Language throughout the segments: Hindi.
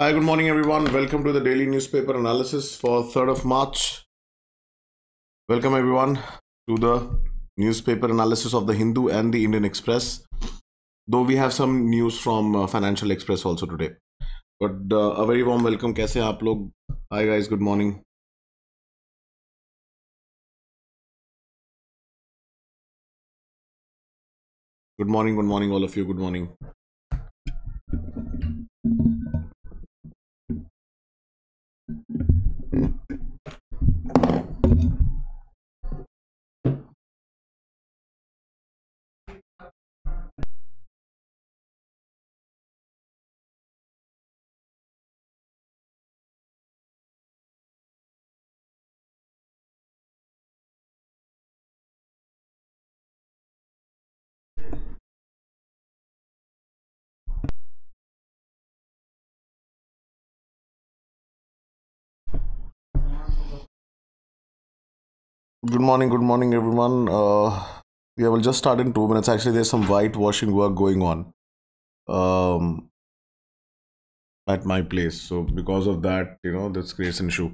Hi, good morning, everyone. Welcome to the daily newspaper analysis for 3rd of March. Welcome, everyone, to the newspaper analysis of the Hindu and the Indian Express. Though we have some news from uh, Financial Express also today. But uh, a very warm welcome. Kaise aap log? Hi, guys. Good morning. Good morning. Good morning, all of you. Good morning. good morning good morning everyone uh, yeah we'll just start in two minutes actually there's some whitewashing work going on um, at my place so because of that you know that's creates an issue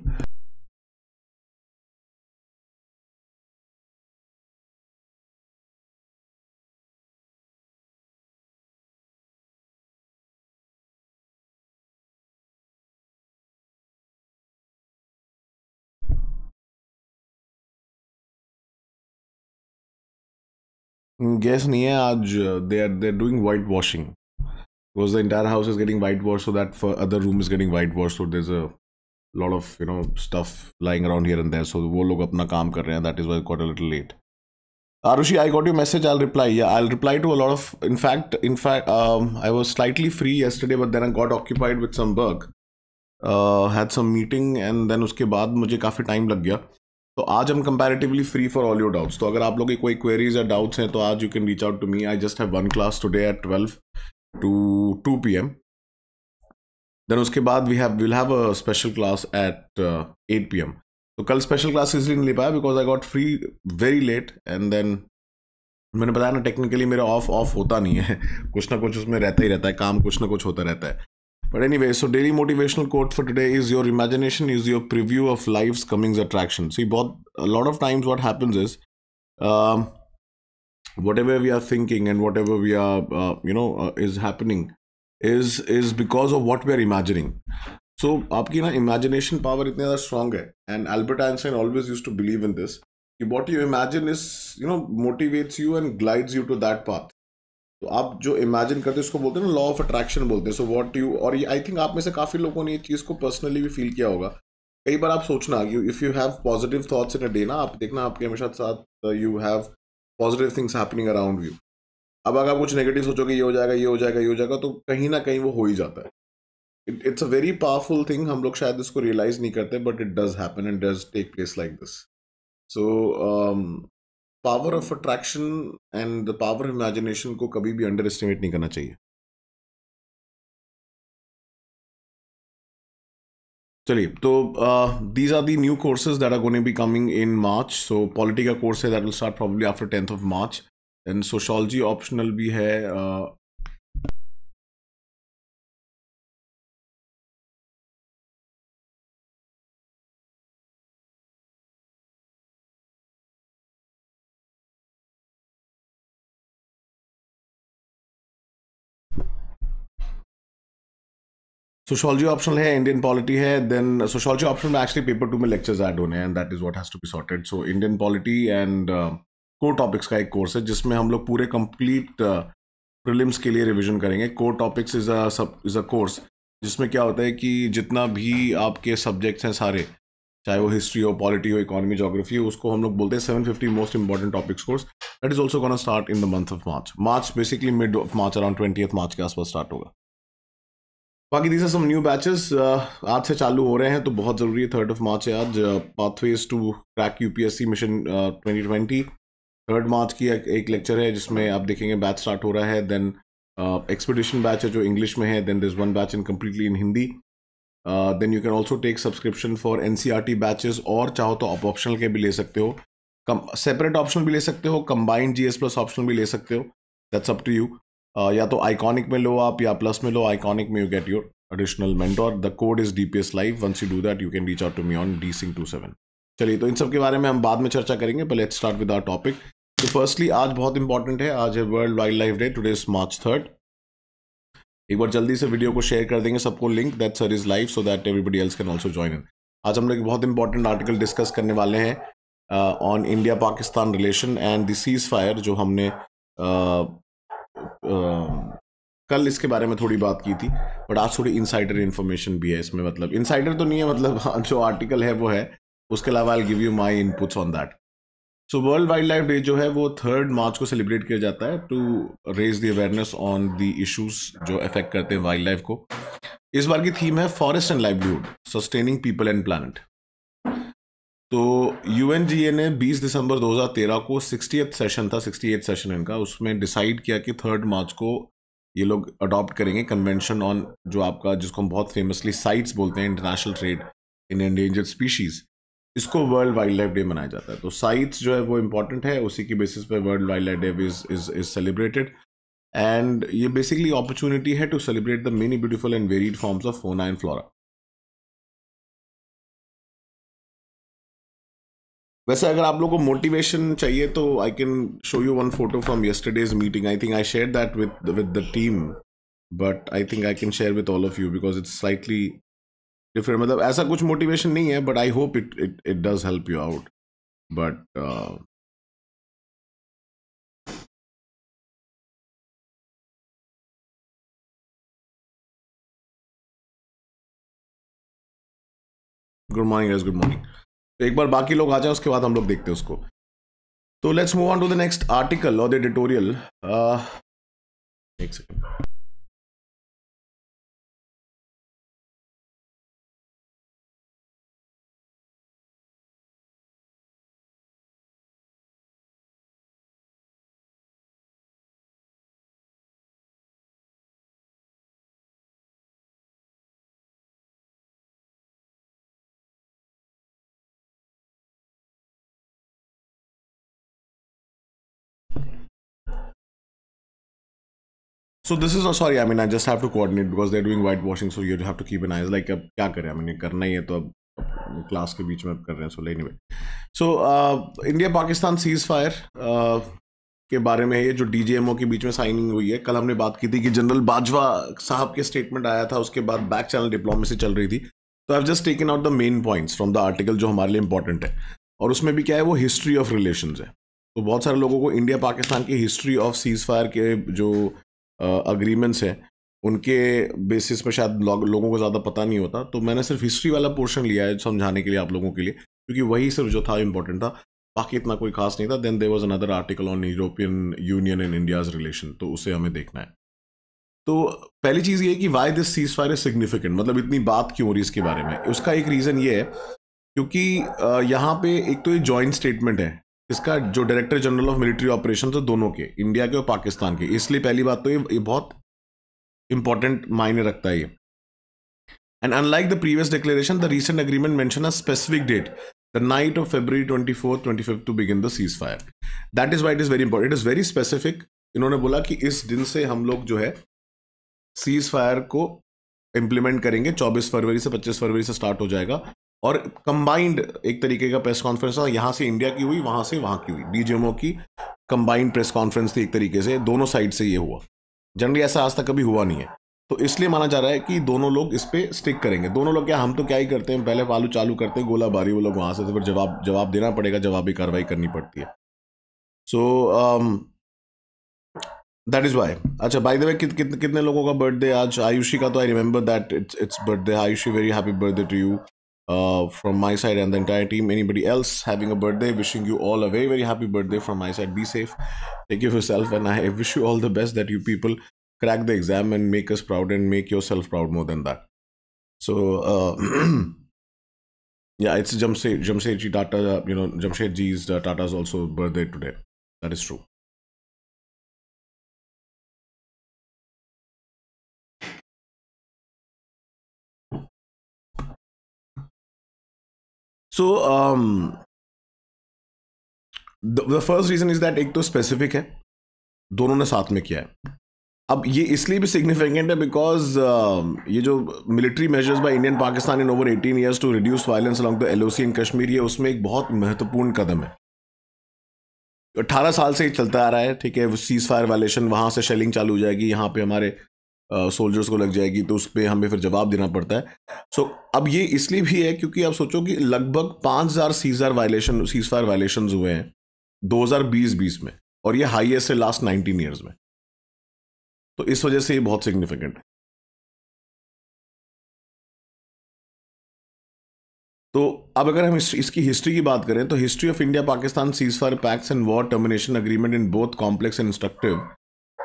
guess hmm, नहीं है आज they are there are doing white washing because the entire house is getting white wash so that for other room is getting white wash so there a lot of you know stuff lying around here and there so वो लोग अपना काम कर रहे हैं that is why got a late Arushi I got you message I reply I reply to a lot of in fact in fact I was slightly free yesterday but then I got occupied with some work had some meeting and then उसके बाद मुझे काफ़ी टाइम लग गया तो आज हम comparatively free for all your doubts तो अगर आप लोगों की कोई क्वेरीज या डाउट्स हैं तो आज you can reach out to me I just have one class today at twelve to two P M then उसके बाद we have will have a special class at eight P M तो कल स्पेशल क्लास इसलिए नहीं ले पाया because I got free very late and then मैंने बताया ना टेक्निकली मेरा ऑफ ऑफ होता नहीं है कुछ ना कुछ उसमें रहता ही रहता है काम कुछ ना कुछ होता रहता है But anyway, so daily motivational quote for today is your imagination is your preview of life's comings attraction. See, both, a lot of times what happens is um, whatever we are thinking and whatever we are, uh, you know, uh, is happening is is because of what we are imagining. So, आपकी ना imagination power is ज़्यादा strong है and Albert Einstein always used to believe in this. What you imagine is, you know, motivates you and glides you to that path. तो आप जो इमेजिन करते हैं उसको बोलते हैं ना लॉ ऑफ अट्रैक्शन बोलते हैं सो वॉट यू और ये आई थिंक आप में से काफ़ी लोगों ने ये चीज़ को पर्सनली भी फील किया होगा कई बार आप सोचना you if you have positive thoughts in a day ना आप देखना आपके हमेशा साथ you have positive things happening around you अब अगर आप कुछ नेगेटिव सोचोगे ये हो जाएगा ये हो जाएगा ये हो जाएगा तो कहीं ना कहीं वो हो ही जाता है it's a very powerful thing हम लोग शायद इसको रियलाइज नहीं करते but it does happen and does take place like this so power of attraction and the power of imagination को कभी भी अंडर एस्टिमेट नहीं करना चाहिए चलिए तो these are the new courses that are gonna be coming in March so polity का कोर्स है that will start probably after tenth of March and sociology optional भी है सोशोलॉजी ऑप्शनल है इंडियन पॉलिटी है देन सोशोलॉजी ऑप्शन में एक्चुअली पेपर टू में लेक्चर्स ऐड होने हैं that is what has to be sorted so Indian polity and core topics का एक कोर्स है जिसमें हम लोग पूरे कंप्लीट प्रिलिम्स uh, के लिए रिविजन करेंगे कोर टॉपिक्स इज अ सब इज अ कोर्स जिसमें क्या होता है कि जितना भी आपके सब्जेक्ट्स हैं सारे चाहे वो हिस्ट्री हो पॉलिटी हो इकोनॉमी जोग्राफी हो उसको हम लोग बोलते हैं seven fifty most important topics course that is also gonna start in the month of March March basically mid of March around twenty March के आसपास स्टार्ट होगा बाकी these are some new batches आज से चालू हो रहे हैं तो बहुत ज़रूरी है थर्ड ऑफ मार्च है आज pathways to crack C mission twenty twenty third March की एक, एक लेक्चर है जिसमें आप देखेंगे बैच स्टार्ट हो रहा है देन एक्सपीडिशन बैच है जो इंग्लिश में है then this one batch in completely in Hindi then you can also take subscription for an batches और चाहो तो आप ऑप्शनल के भी ले सकते हो कम सेपरेट ऑप्शन भी ले सकते हो combined G S plus option भी ले सकते हो that's up to you Uh, या तो आइकॉनिक में लो आप या प्लस में लो आइकॉनिक में you get your additional mentor the code is DPS live once you do that you can reach out to me on D sing two seven चलिए तो इन सब के बारे में हम बाद में चर्चा करेंगे पर let's start with our topic तो फर्स्टली आज बहुत इंपॉर्टेंट है आज है world wildlife day today is March third एक बार जल्दी से वीडियो को शेयर कर देंगे सबको link that sir is live so that everybody else can also join in आज हम लोग बहुत इंपॉर्टेंट आर्टिकल डिस्कस करने वाले हैं on India Pakistan relation and the seize ceasefire जो हमने uh, कल इसके बारे में थोड़ी बात की थी बट आज थोड़ी इनसाइडर इन्फॉर्मेशन भी है इसमें मतलब इनसाइडर तो नहीं है मतलब हाँ, जो आर्टिकल है वो है उसके अलावा I give you my inputs on that so world wildlife day जो है वो थर्ड मार्च को सेलिब्रेट किया जाता है to raise the awareness on the issues जो अफेक्ट करते हैं वाइल्ड लाइफ को इस बार की थीम है forest and livelihood sustaining people and planet तो यू ने 20 दिसंबर 2013 को सिक्सटी सेशन था सिक्सटी सेशन इनका उसमें डिसाइड किया कि थर्ड मार्च को ये लोग अडॉप्ट करेंगे कन्वेंशन ऑन जो आपका जिसको हम बहुत फेमसली साइट्स बोलते हैं international trade in endangered species इसको वर्ल्ड वाइल्ड लाइफ डे मनाया जाता है तो साइट्स जो है वो इंपॉर्टेंट है उसी की बेसिस पर world wildlife day is is is celebrated and ये बेसिकली अपॉर्चुनिटी है to celebrate the many beautiful and varied forms of fauna and flora वैसे अगर आप लोगों को मोटिवेशन चाहिए तो I can show you one photo from yesterday's meeting I think I share that with with the team but I think I can share with all of you because it's slightly different मतलब ऐसा कुछ मोटिवेशन नहीं है but I hope it it it does help you out but good morning guys. Good morning तो एक बार बाकी लोग आ जाए उसके बाद हम लोग देखते हैं उसको तो let's move on to the next article और द एडिटोरियल एक second so this is sorry I mean I just have to coordinate because they doing white washing so you have to keep an eyes like अब क्या करें मैंने करना ही है तो अब क्लास के बीच में कर रहे हैं सो लेनी so India Pakistan ceasefire के बारे में ये जो डीजीएमओ के बीच में साइनिंग हुई है कल हमने बात की थी कि जनरल बाजवा साहब के स्टेटमेंट आया था उसके बाद बैक चैनल डिप्लोमेसी चल रही थी तो I just taken out the main points from the article जो हमारे लिए इंपॉर्टेंट है और उसमें भी क्या है वो हिस्ट्री ऑफ रिलेशन है तो बहुत सारे लोगों को इंडिया पाकिस्तान की हिस्ट्री ऑफ सीज फायर के जो अग्रीमेंट्स हैं उनके बेसिस पर शायद लोगों को ज़्यादा पता नहीं होता तो मैंने सिर्फ हिस्ट्री वाला पोर्शन लिया है समझाने के लिए आप लोगों के लिए क्योंकि वही सिर्फ जो था इम्पोर्टेंट था बाकी इतना कोई खास नहीं था then there was another article on European Union and India's relation तो उसे हमें देखना है तो पहली चीज़ ये कि why this ceasefire is significant मतलब इतनी बात क्यों हो रही है इसके बारे में उसका एक रीज़न ये है क्योंकि यहाँ पे एक तो ये जॉइंट स्टेटमेंट है इसका जो director general of military operation है दोनों के इंडिया के और पाकिस्तान के इसलिए पहली बात तो ये, ये बहुत इंपॉर्टेंट मायने रखता है ये and unlike the previous declaration the recent agreement mention a specific date the night of the twenty four twenty fifth to begin the seize ceasefire that is why it is very important it is very specific इन्होंने बोला कि इस दिन से हम लोग जो है सीज फायर को इम्प्लीमेंट करेंगे 24 फरवरी से 25 फरवरी से स्टार्ट हो जाएगा और कंबाइंड एक तरीके का प्रेस कॉन्फ्रेंस था यहाँ से इंडिया की हुई वहाँ से वहाँ की हुई डीजीएमओ की कंबाइंड प्रेस कॉन्फ्रेंस थी एक तरीके से दोनों साइड से ये हुआ जनरली ऐसा आज तक कभी हुआ नहीं है तो इसलिए माना जा रहा है कि दोनों लोग इस पर स्टिक करेंगे दोनों लोग क्या हम तो क्या ही करते हैं पहले फालू चालू करते हैं गोला बारी वो लोग वहाँ से तो फिर जवाब जवाब देना पड़ेगा जवाबी कार्रवाई करनी पड़ती है सो दैट इज़ वाई अच्छा बाई द वे कितने लोगों का बर्थडे आज आयुषी का तो I remember that it's it's birthday Ayushi very happy birthday to you uh, from my side and the entire team. Anybody else having a birthday, wishing you all a very, very happy birthday from my side. Be safe, take care of yourself, and I wish you all the best that you people crack the exam and make us proud and make yourself proud more than that. So, uh, yeah, it's Jamshed, Jamshedji Tata, you know, Jamshedji's uh, Tata's also birthday today. That is true. So the first reason is that एक तो स्पेसिफिक है दोनों ने साथ में किया है अब ये इसलिए भी सिग्निफिकेंट है बिकॉज uh, um, ये जो military measures by Indian Pakistan in over eighteen years to reduce violence along the L in Kashmir ये उसमें एक बहुत महत्वपूर्ण कदम है अट्ठारह साल से ही चलता आ रहा है ठीक है सीज फायर वायलेशन वहाँ से शेलिंग चालू हो जाएगी यहाँ पे हमारे सोल्जर्स को लग जाएगी तो उस पर हमें फिर जवाब देना पड़ता है सो so, अब ये इसलिए भी है क्योंकि आप सोचो कि लगभग पाँच हज़ार ceasefire violation ceasefire violation हुए हैं 2020-20 में और ये हाईएस्ट है लास्ट 19 ईयर्स में तो इस वजह से ये बहुत सिग्निफिकेंट है तो अब अगर हम इसकी हिस्ट्री की बात करें तो history of India Pakistan ceasefire pacts and war termination agreement in both complex and instructive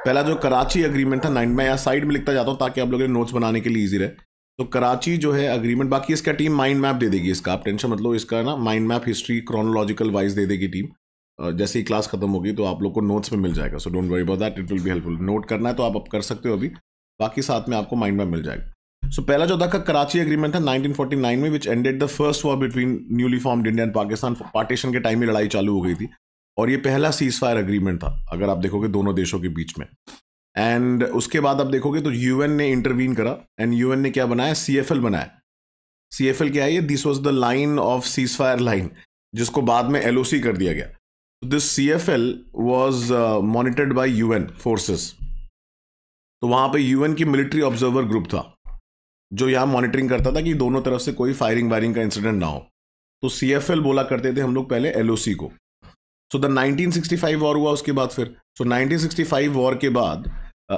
पहला जो कराची अग्रीमेंट था नाइन मैं यहाँ साइड में लिखता जाता हूँ ताकि आप लोगों के नोट्स बनाने के लिए ईजी रहे तो कराची जो है अग्रीमेंट बाकी इसका टीम माइंड मैप दे देगी इसका आप टेंशन मतलब इसका ना mind map history chronological wise दे देगी टीम जैसे ही क्लास खत्म होगी तो आप लोग को नोट्स में मिल जाएगा so don't worry about that it will be helpful note करना है तो आप, आप कर सकते हो अभी बाकी साथ में आपको माइंड मैप मिल जाएगा सो so, पहला जो था कराची अग्रीमेंट था 1949 में which ended the first war between newly formed India and Pakistan partition के टाइम में लड़ाई चालू हो गई थी और ये पहला सीज फायर अग्रीमेंट था अगर आप देखोगे दोनों देशों के बीच में एंड उसके बाद आप देखोगे तो यूएन ने इंटरवीन करा एंड यूएन ने क्या बनाया सी एफ एल बनाया सी एफ एल क्या है this was the line of cease fire line जिसको बाद में एल ओ सी कर दिया गया this C F L was monitored by U N forces तो पर यू यूएन की मिलिट्री ऑब्जर्वर ग्रुप था जो यहाँ मॉनिटरिंग करता था कि दोनों तरफ से कोई फायरिंग वायरिंग का इंसिडेंट ना हो तो सी एफ एल बोला करते थे हम लोग पहले एल ओ सी को सो द 1965 वॉर हुआ उसके बाद फिर सो so 1965 वॉर के बाद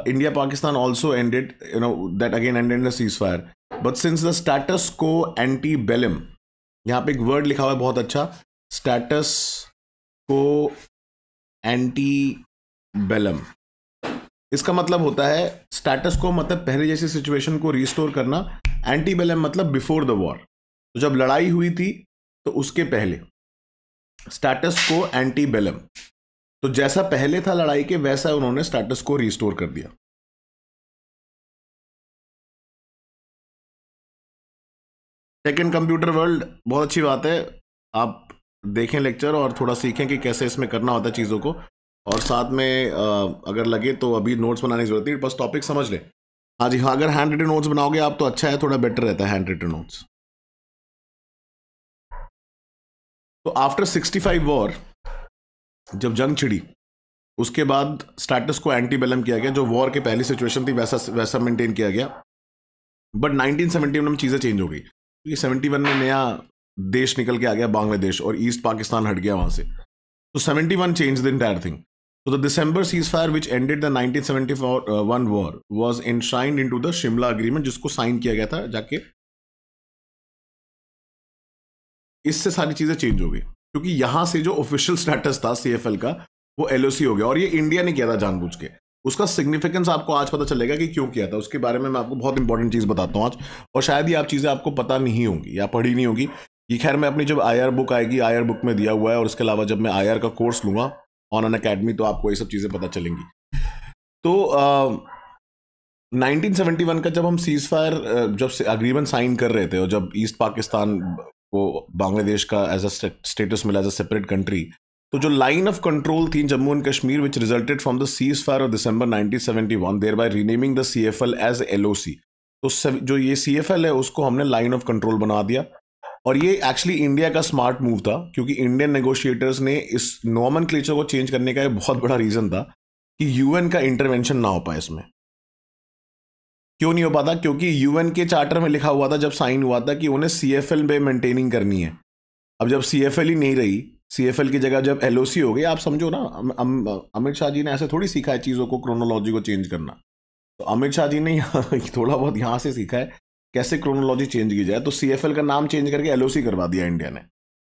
India Pakistan also ended you know that again ended the seize fire but since the status quo ante bellum यहाँ पे एक वर्ड लिखा हुआ है बहुत अच्छा स्टैटस को एंटी बेलम इसका मतलब होता है स्टैटस को मतलब पहले जैसी सिचुएशन को रिस्टोर करना एंटी बेलम मतलब बिफोर द वॉर तो जब लड़ाई हुई थी तो उसके पहले स्टेटस को एंटी बेलम तो जैसा पहले था लड़ाई के वैसा उन्होंने स्टेटस को रिस्टोर कर दिया सेकेंड कंप्यूटर वर्ल्ड बहुत अच्छी बात है आप देखें लेक्चर और थोड़ा सीखें कि कैसे इसमें करना होता है चीज़ों को और साथ में अगर लगे तो अभी नोट्स बनाने की जरूरत नहीं बस टॉपिक समझ लें हाँ जी हाँ अगर हैंड रिटन नोट्स बनाओगे आप तो अच्छा है थोड़ा बेटर रहता है हैंड रिटन नोट्स तो आफ्टर सिक्सटी फाइव वॉर जब जंग छिड़ी उसके बाद स्टैटस को एंटी बैलम किया गया जो वॉर के पहली सिचुएशन थी वैसा वैसा मेंटेन किया गया बट 1971 में चीज़ें चेंज हो गई क्योंकि सेवेंटी वन में नया देश निकल के आ गया बांग्लादेश और ईस्ट पाकिस्तान हट गया वहाँ से तो seventy one change the entire thing तो the December cease fire which ended the nineteen seventy one war was enshrined into the Shimla agreement जिसको साइन किया गया था जाके इससे सारी चीज़ें चेंज हो गई क्योंकि यहां से जो ऑफिशियल स्टेटस था सी का वो एल हो गया और ये इंडिया ने किया था जानबूझ के उसका सिग्निफिकेंस आपको आज पता चलेगा कि क्यों किया था उसके बारे में मैं आपको बहुत इंपॉर्टेंट चीज़ बताता हूँ आज और शायद ये आप चीज़ें आपको पता नहीं होंगी या पढ़ी नहीं होगी ये खैर मैं अपनी जब आई बुक आएगी आई बुक में दिया हुआ है और उसके अलावा जब मैं आई का कोर्स लूंगा ऑन एन अकेडमी तो आपको ये सब चीज़ें पता चलेंगी तो नाइनटीन का जब हम सीज फायर जब अग्रीमेंट साइन कर रहे थे और जब ईस्ट पाकिस्तान को बांग्लादेश का एज अ स्टेटस मिला एज अ सेपरेट कंट्री तो जो लाइन ऑफ कंट्रोल थी Jammu and Kashmir which resulted from the seize fire of December 1971 thereby renaming the CFL as LOC तो जो ये सीएफएल है उसको हमने लाइन ऑफ कंट्रोल बना दिया और ये एक्चुअली इंडिया का स्मार्ट मूव था क्योंकि इंडियन नेगोशिएटर्स ने इस नॉमन को चेंज करने का एक बहुत बड़ा रीज़न था कि यूएन का इंटरवेंशन ना हो पाए इसमें क्यों नहीं हो पाता क्योंकि यूएन के चार्टर में लिखा हुआ था जब साइन हुआ था कि उन्हें सी एफ एल में मेंटेनिंग करनी है अब जब सी एफ एल ही नहीं रही सी एफ एल की जगह जब एल ओ सी हो गई आप समझो ना अमित शाह जी ने ऐसे थोड़ी सीखा है चीज़ों को क्रोनोलॉजी को चेंज करना तो अमित शाह जी ने थोड़ा बहुत यहाँ से सीखा है कैसे क्रोनोलॉजी चेंज की जाए तो सी एफ एल का नाम चेंज करके एल ओ सी करवा दिया इंडिया ने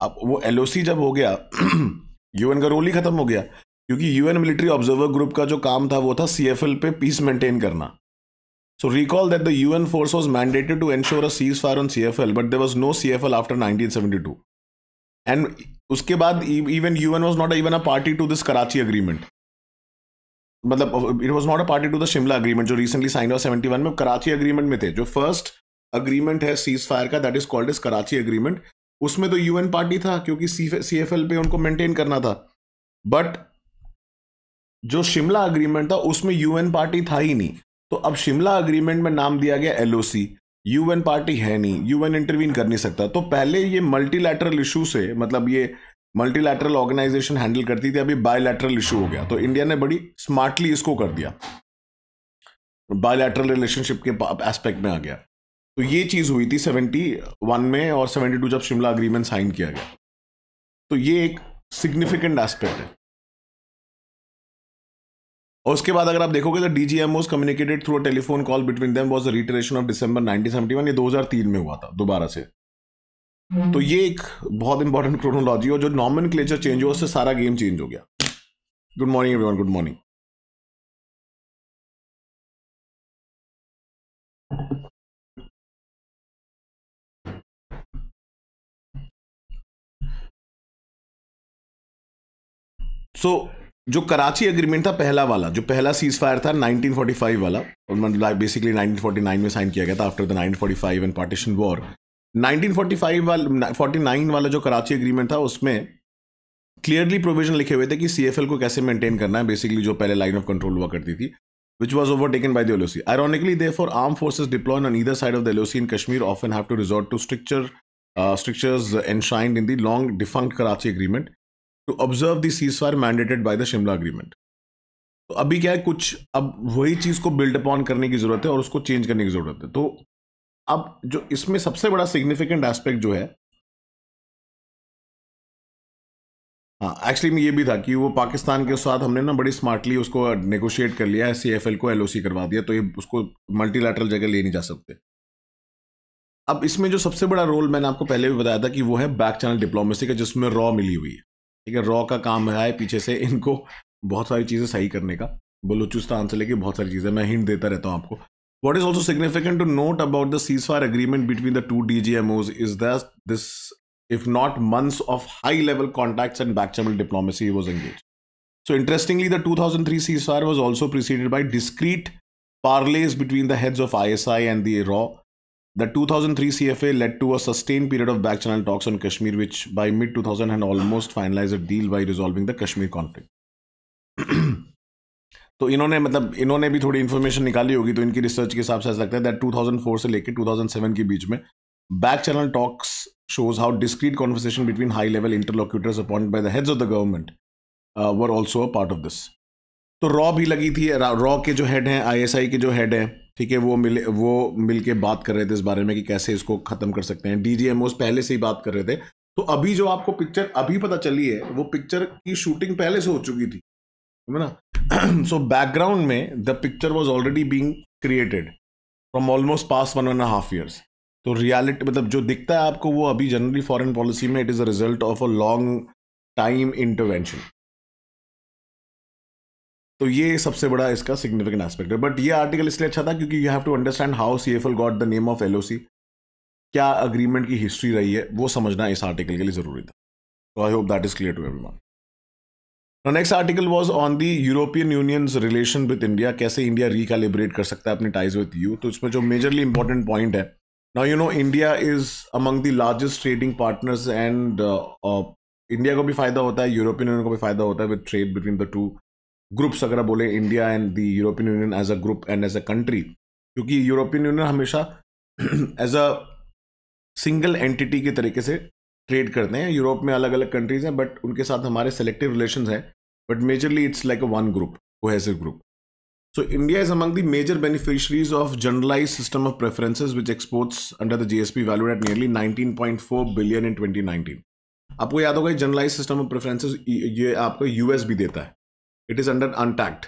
अब वो एल ओ सी जब हो गया यू एन का रोल ही खत्म हो गया क्योंकि U N military observer group का जो काम था वो था सी एफ एल पे पीस मेंटेन करना So recall that the UN force was mandated to ensure a ceasefire on CFL, but there was no CFL after 1972. And उसके बाद e-, even UN was not even a party to this Karachi agreement. मतलब it was not a party to the Shimla agreement जो रिसेंटली साइन हुआ सेवेंटी वन में कराची अग्रीमेंट में थे जो फर्स्ट अग्रीमेंट है सीज फायर का that is called is Karachi agreement उसमें तो यूएन पार्टी था क्योंकि सी एफ एल पे उनको मेंटेन करना था बट जो शिमला अग्रीमेंट था उसमें यूएन पार्टी था ही नहीं तो अब शिमला अग्रीमेंट में नाम दिया गया एलओसी यूएन पार्टी है नहीं यूएन इंटरवीन कर नहीं सकता तो पहले ये मल्टीलैटरल इशू से मतलब ये मल्टीलैटरल ऑर्गेनाइजेशन हैंडल करती थी अभी बायोलैटरल इशू हो गया तो इंडिया ने बड़ी स्मार्टली इसको कर दिया बायोलैटरल रिलेशनशिप के एस्पेक्ट में आ गया तो ये चीज़ हुई थी सेवेंटी वन में और सेवेंटी टू जब शिमला अग्रीमेंट साइन किया गया तो ये एक सिग्निफिकेंट एस्पेक्ट है और उसके बाद अगर आप देखोगे तो D G M Os communicated through telephone call between them was reiteration of seventy one ये तीन में हुआ था दोबारा से तो ये एक बहुत इंपॉर्टेंट क्रोनोलॉजी और जो नॉर्मन क्लेचर चेंज हुआ उससे सारा गेम चेंज हो गया good morning everyone good morning so so, जो कराची अग्रीमेंट था पहला वाला जो पहला सीज फायर था 1945 वाला मतलब बेसिकली 1949 में साइन किया गया था after the 1945 and partition war 1945 वाला 49 वाला जो कराची अग्रीमेंट था उसमें क्लियरली प्रोविजन लिखे हुए थे कि सीएफएल को कैसे मेंटेन करना है बेसिकली जो पहले लाइन ऑफ कंट्रोल हुआ करती थी which was overtaken by the LOC ironically they for arm forces deploy on either side of the LOC in Kashmir of an have to resort to stricture strictures enshrined in the long defunct Karachi agreement to observe the seize fire mandated by the Shimla agreement तो अभी क्या है कुछ अब वही चीज़ को बिल्ड अपॉन करने की ज़रूरत है और उसको चेंज करने की ज़रूरत है तो अब जो इसमें सबसे बड़ा सिग्निफिकेंट एस्पेक्ट जो है हाँ एक्चुअली में ये भी था कि वो पाकिस्तान के साथ हमने ना बड़ी स्मार्टली उसको नेगोशिएट कर लिया है सी एफ एल को एल ओ सी करवा दिया तो ये उसको मल्टीलैटरल जगह ले नहीं जा सकते अब इसमें जो सबसे बड़ा रोल मैंने आपको पहले भी बताया था कि वो है बैक चैनल डिप्लोमेसी का जिसमें रॉ मिली हुई है लेकिन रॉ का काम है पीछे से इनको बहुत सारी चीज़ें सही करने का बलूचिस्तान से लेके बहुत सारी चीज़ें मैं हिंट देता रहता हूँ आपको what is also significant to note about the seize fire agreement between the two D G M Os is this this if not months of high level contact and backchannel diplomacy was engage so interestingly the two thousand three cease fire was also preceded by discreet parleys between the heads of I S I and the रॉ The 2003 CFA led to a sustained period of back channel talks on Kashmir, which by mid 2000 had almost finalized a deal by resolving the Kashmir conflict. तो इन्होंने मतलब इन्होंने भी थोड़ी इन्फॉर्मेशन निकाली होगी तो इनकी रिसर्च के हिसाब से ऐसा लगता है दैट 2004 से लेकर 2007 के बीच में back channel talks shows how discreet conversation between high level interlocutors appoint by the heads of the government were also a part of this तो रॉ भी लगी थी रॉ के जो हेड हैं आई के जो हेड हैं ठीक है वो मिले वो मिल बात कर रहे थे इस बारे में कि कैसे इसको ख़त्म कर सकते हैं डी पहले से ही बात कर रहे थे तो अभी जो आपको पिक्चर अभी पता चली है वो पिक्चर की शूटिंग पहले से हो चुकी थी है ना सो बैकग्राउंड में the picture was already being created from almost past one and half years तो रियलिटी मतलब जो दिखता है आपको वो अभी जनरली फॉरेन पॉलिसी में it is a result of a long time intervention तो ये सबसे बड़ा इसका सिग्निफिकेंट एस्पेक्ट है बट ये आर्टिकल इसलिए अच्छा था क्योंकि you have to understand how C F L got the name of L क्या अग्रीमेंट की हिस्ट्री रही है वो समझना इस आर्टिकल के लिए ज़रूरी था तो I hope that is clear to everyone article was on was European union relation Union's India कैसे इंडिया रिकैलिब्रेट कर सकता है अपने टाइज विद यू तो इसमें जो मेजरली इंपॉर्टेंट पॉइंट है now you know India is among the largest trading partners and India को भी फायदा होता है यूरोपियन यूनियन को भी फायदा होता है with trade between the two groups अगर बोले India and the European union as a group and as a country क्योंकि यूरोपियन यूनियन हमेशा एज अ सिंगल एंटिटी के तरीके से ट्रेड करते हैं यूरोप में अलग अलग कंट्रीज हैं बट उनके साथ हमारे सेलेक्टिव रिलेशन हैं but majorly it's like a one group वो cohesive group so India is among India is among the major beneficiaries of generalized system of preferences which exports value at nearly nineteen point four billion in twenty nineteen आपको याद होगा जनरलाइज सिस्टम ऑफ प्रेफरेंसेस ये आपको यूएस भी देता है it is under intact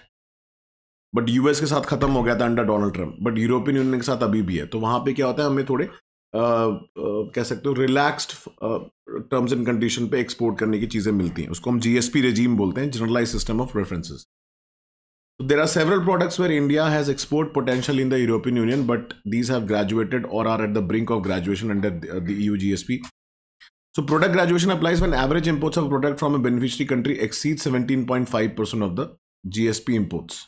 but US के साथ खत्म हो गया था under Donald Trump but European union के साथ अभी भी है तो वहां पे क्या होता है हमें थोड़े आ, आ, कह सकते हो रिलैक्स्ड टर्म्स एंड कंडीशन पे एक्सपोर्ट करने की चीज़ें मिलती हैं उसको हम जीएसपी रेजीम बोलते हैं generalise system of references there are several products where India has export potential in the European union but these have graduated और are at the brink of graduation under the U G S P So product graduation applies when average imports of product from a beneficiary country exceed 17.5% of the GSP imports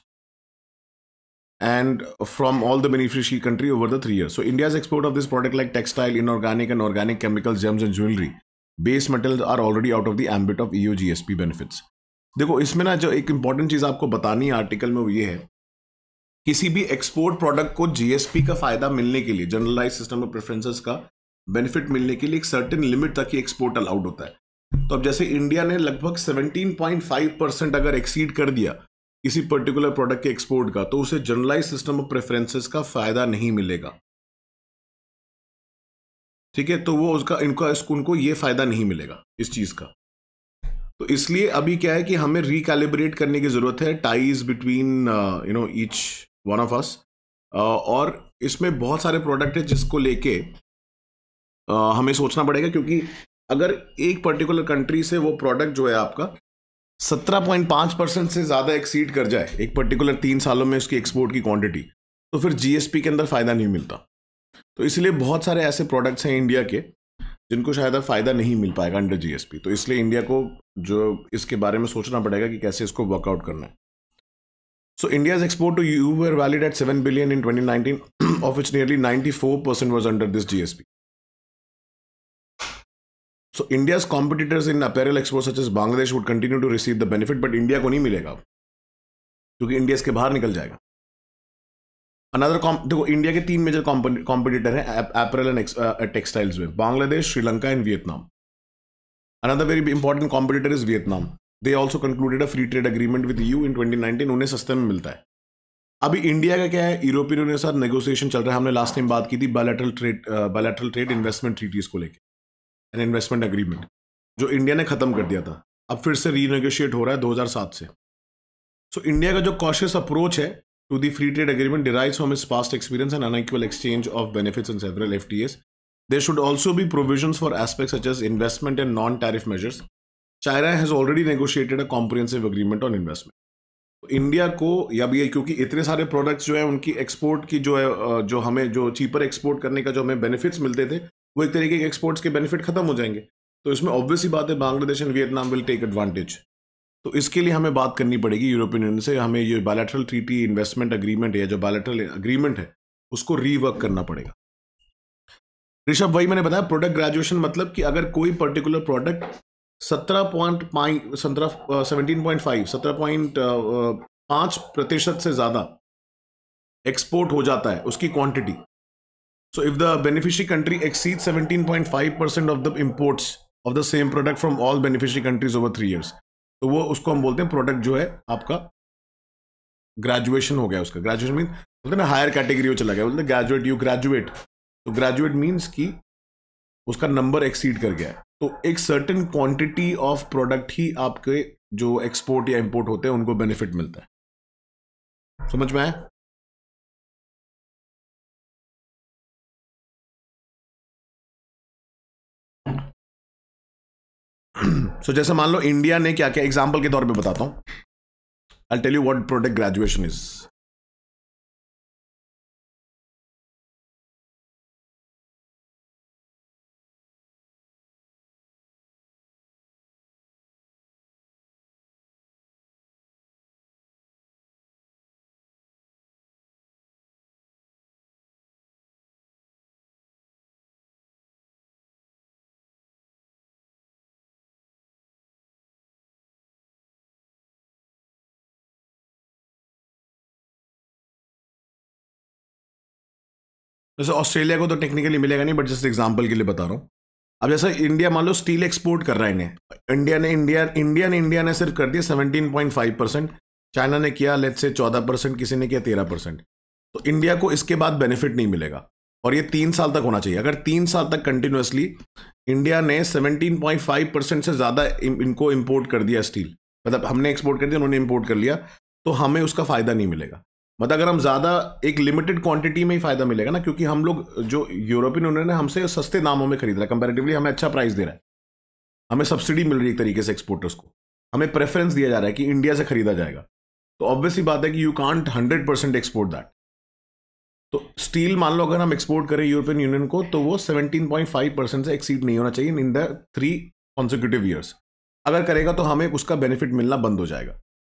and from all the beneficiary country over the three years. So India's export of this product like textile, inorganic and organic chemicals, gems and jewelry, base metals are already out of the ambit of EU GSP benefits. देखो इसमें ना जो एक इंपॉर्टेंट चीज़ आपको बतानी है आर्टिकल में वो ये है किसी भी एक्सपोर्ट प्रोडक्ट को जीएसपी का फायदा मिलने के लिए जनरलाइज सिस्टम ऑफ प्रेफरेंसेस का बेनिफिट मिलने के लिए एक सर्टेन लिमिट तक ही एक्सपोर्ट अलाउड होता है तो अब जैसे इंडिया ने लगभग 17.5 परसेंट अगर एक्सीड कर दिया किसी पर्टिकुलर प्रोडक्ट के एक्सपोर्ट का तो उसे जनरलाइज सिस्टम ऑफ प्रेफरेंसेस का फायदा नहीं मिलेगा ठीक है तो वो उसका इनका उनको ये फायदा नहीं मिलेगा इस चीज का तो इसलिए अभी क्या है कि हमें रिकैलिब्रेट करने की जरूरत है ties between you know each one of us और इसमें बहुत सारे प्रोडक्ट है जिसको लेके हमें सोचना पड़ेगा क्योंकि अगर एक पर्टिकुलर कंट्री से वो प्रोडक्ट जो है आपका सत्रह पॉइंट पाँच परसेंट से ज़्यादा एक्सीड कर जाए एक पर्टिकुलर तीन सालों में उसकी एक्सपोर्ट की क्वांटिटी तो फिर जीएसपी के अंदर फ़ायदा नहीं मिलता तो इसलिए बहुत सारे ऐसे प्रोडक्ट्स हैं इंडिया के जिनको शायद फ़ायदा नहीं मिल पाएगा अंडर जीएसपी तो इसलिए इंडिया को जो इसके बारे में सोचना पड़ेगा कि कैसे इसको वर्कआउट करना है so India's export to U were valid at seven billion in twenty nineteen of which nearly ninety four percent was under this GSP so India competitors in apparel export such as Bangladesh would continue to receive the benefit but India को नहीं मिलेगा क्योंकि इंडिया इसके बाहर निकल जाएगा अनदर कॉम देखो इंडिया के तीन मेजर कॉम्पिटिटर हैं अपेरल एंड टेक्सटाइल्स में Bangladesh Sri Lanka and Vietnam another very important competitor is Vietnam they also concluded a free trade agreement with U in twenty nineteen उन्हें सस्ते में मिलता है अभी इंडिया का क्या है यूरोपियन यूनियन के साथ नेगोशिएशन चल रहा है हमने लास्ट टाइम बात की थी bilateral trade bilateral trade investment treaties को लेकर एन इन्वेस्टमेंट एग्रीमेंट जो इंडिया ने ख़त्म कर दिया था अब फिर से रीनेगोशिएट हो रहा है 2007 से सो so, इंडिया का जो कॉशियस अप्रोच है to the free trade agreement derives from इस past experience and unequal exchange of benefits in several F T S There should also be provisions for aspects such as investment and non-tariff measures. China has already negotiated a comprehensive agreement on investment. India को या भी क्योंकि इतने सारे प्रोडक्ट्स जो है उनकी एक्सपोर्ट की जो है जो हमें जो चीपर एक्सपोर्ट करने का जो हमें बेनिफिट्स मिलते थे वो एक तरीके के एक्सपोर्ट्स के बेनिफिट खत्म हो जाएंगे तो इसमें ऑब्वियसली बात है Bangladesh and Vietnam will take advantage तो इसके लिए हमें बात करनी पड़ेगी यूरोपियन यूनियन से हमें ये बायलेटरल ट्रीटी इन्वेस्टमेंट अग्रीमेंट या जो बायलेटरल अग्रीमेंट है उसको रीवर्क करना पड़ेगा ऋषभ वही मैंने बताया प्रोडक्ट ग्रेजुएशन मतलब कि अगर कोई पर्टिकुलर प्रोडक्ट सत्रह पॉइंट सत्रह सेवनटीन पॉइंट फाइव सत्रह पॉइंट पाँच प्रतिशत से ज़्यादा एक्सपोर्ट हो जाता है उसकी quantity So if the beneficiary country exceeds 17.5% of the imports of the same product from all beneficiary countries over three years, तो वो उसको हम बोलते हैं प्रोडक्ट जो है आपका ग्रेजुएशन हो गया उसका ग्रेजुएशन मीन बोलते हैं ना हायर कैटेगरी में चला गया बोलते ग्रेजुएट यू ग्रेजुएट तो ग्रेजुएट मीन्स कि उसका नंबर एक्सीड कर गया है तो एक सर्टन क्वान्टिटी ऑफ प्रोडक्ट ही आपके जो एक्सपोर्ट या इंपोर्ट होते हैं उनको बेनिफिट मिलता है समझ में आया सो so, जैसे मान लो इंडिया ने क्या क्या एग्जाम्पल के तौर पर बताता हूँ I tell you what product graduation is जैसे ऑस्ट्रेलिया को तो टेक्निकली मिलेगा नहीं बट जस्ट एग्जाम्पल के लिए बता रहा हूँ अब जैसा इंडिया मान लो स्टील एक्सपोर्ट कर रहा है इंडिया ने इंडिया इंडिया ने इंडिया ने सिर्फ कर दिया seventeen point five percent China ने किया लेट से चौदह परसेंट किसी ने किया तेरह परसेंट तो इंडिया को इसके बाद बेनिफिट नहीं मिलेगा और ये तीन साल तक होना चाहिए अगर तीन साल तक कंटिन्यूसली इंडिया ने सेवनटीन पॉइंट फाइव परसेंट से ज़्यादा इनको इम्पोर्ट कर दिया स्टील मतलब हमने एक्सपोर्ट कर दिया उन्होंने इम्पोर्ट कर लिया तो हमें उसका फ़ायदा नहीं मिलेगा मतलब अगर हम ज़्यादा एक लिमिटेड क्वांटिटी में ही फ़ायदा मिलेगा ना क्योंकि हम लोग जो यूरोपियन यूनियन है हमसे सस्ते दामों में खरीद रहा है कंपेरेटिवली हमें अच्छा प्राइस दे रहा है हमें सब्सिडी मिल रही है एक तरीके से एक्सपोर्टर्स को हमें प्रेफरेंस दिया जा रहा है कि इंडिया से खरीदा जाएगा तो ऑब्वियसली बात है कि you can't hundred percent export that तो स्टील मान लो अगर हम एक्सपोर्ट करें यूरोपियन यूनियन को तो वो सेवनटीन परसेंट से एक्सीड नहीं होना चाहिए in the three consecutive years अगर करेगा तो हमें उसका बेनिफिट मिलना बंद हो जाएगा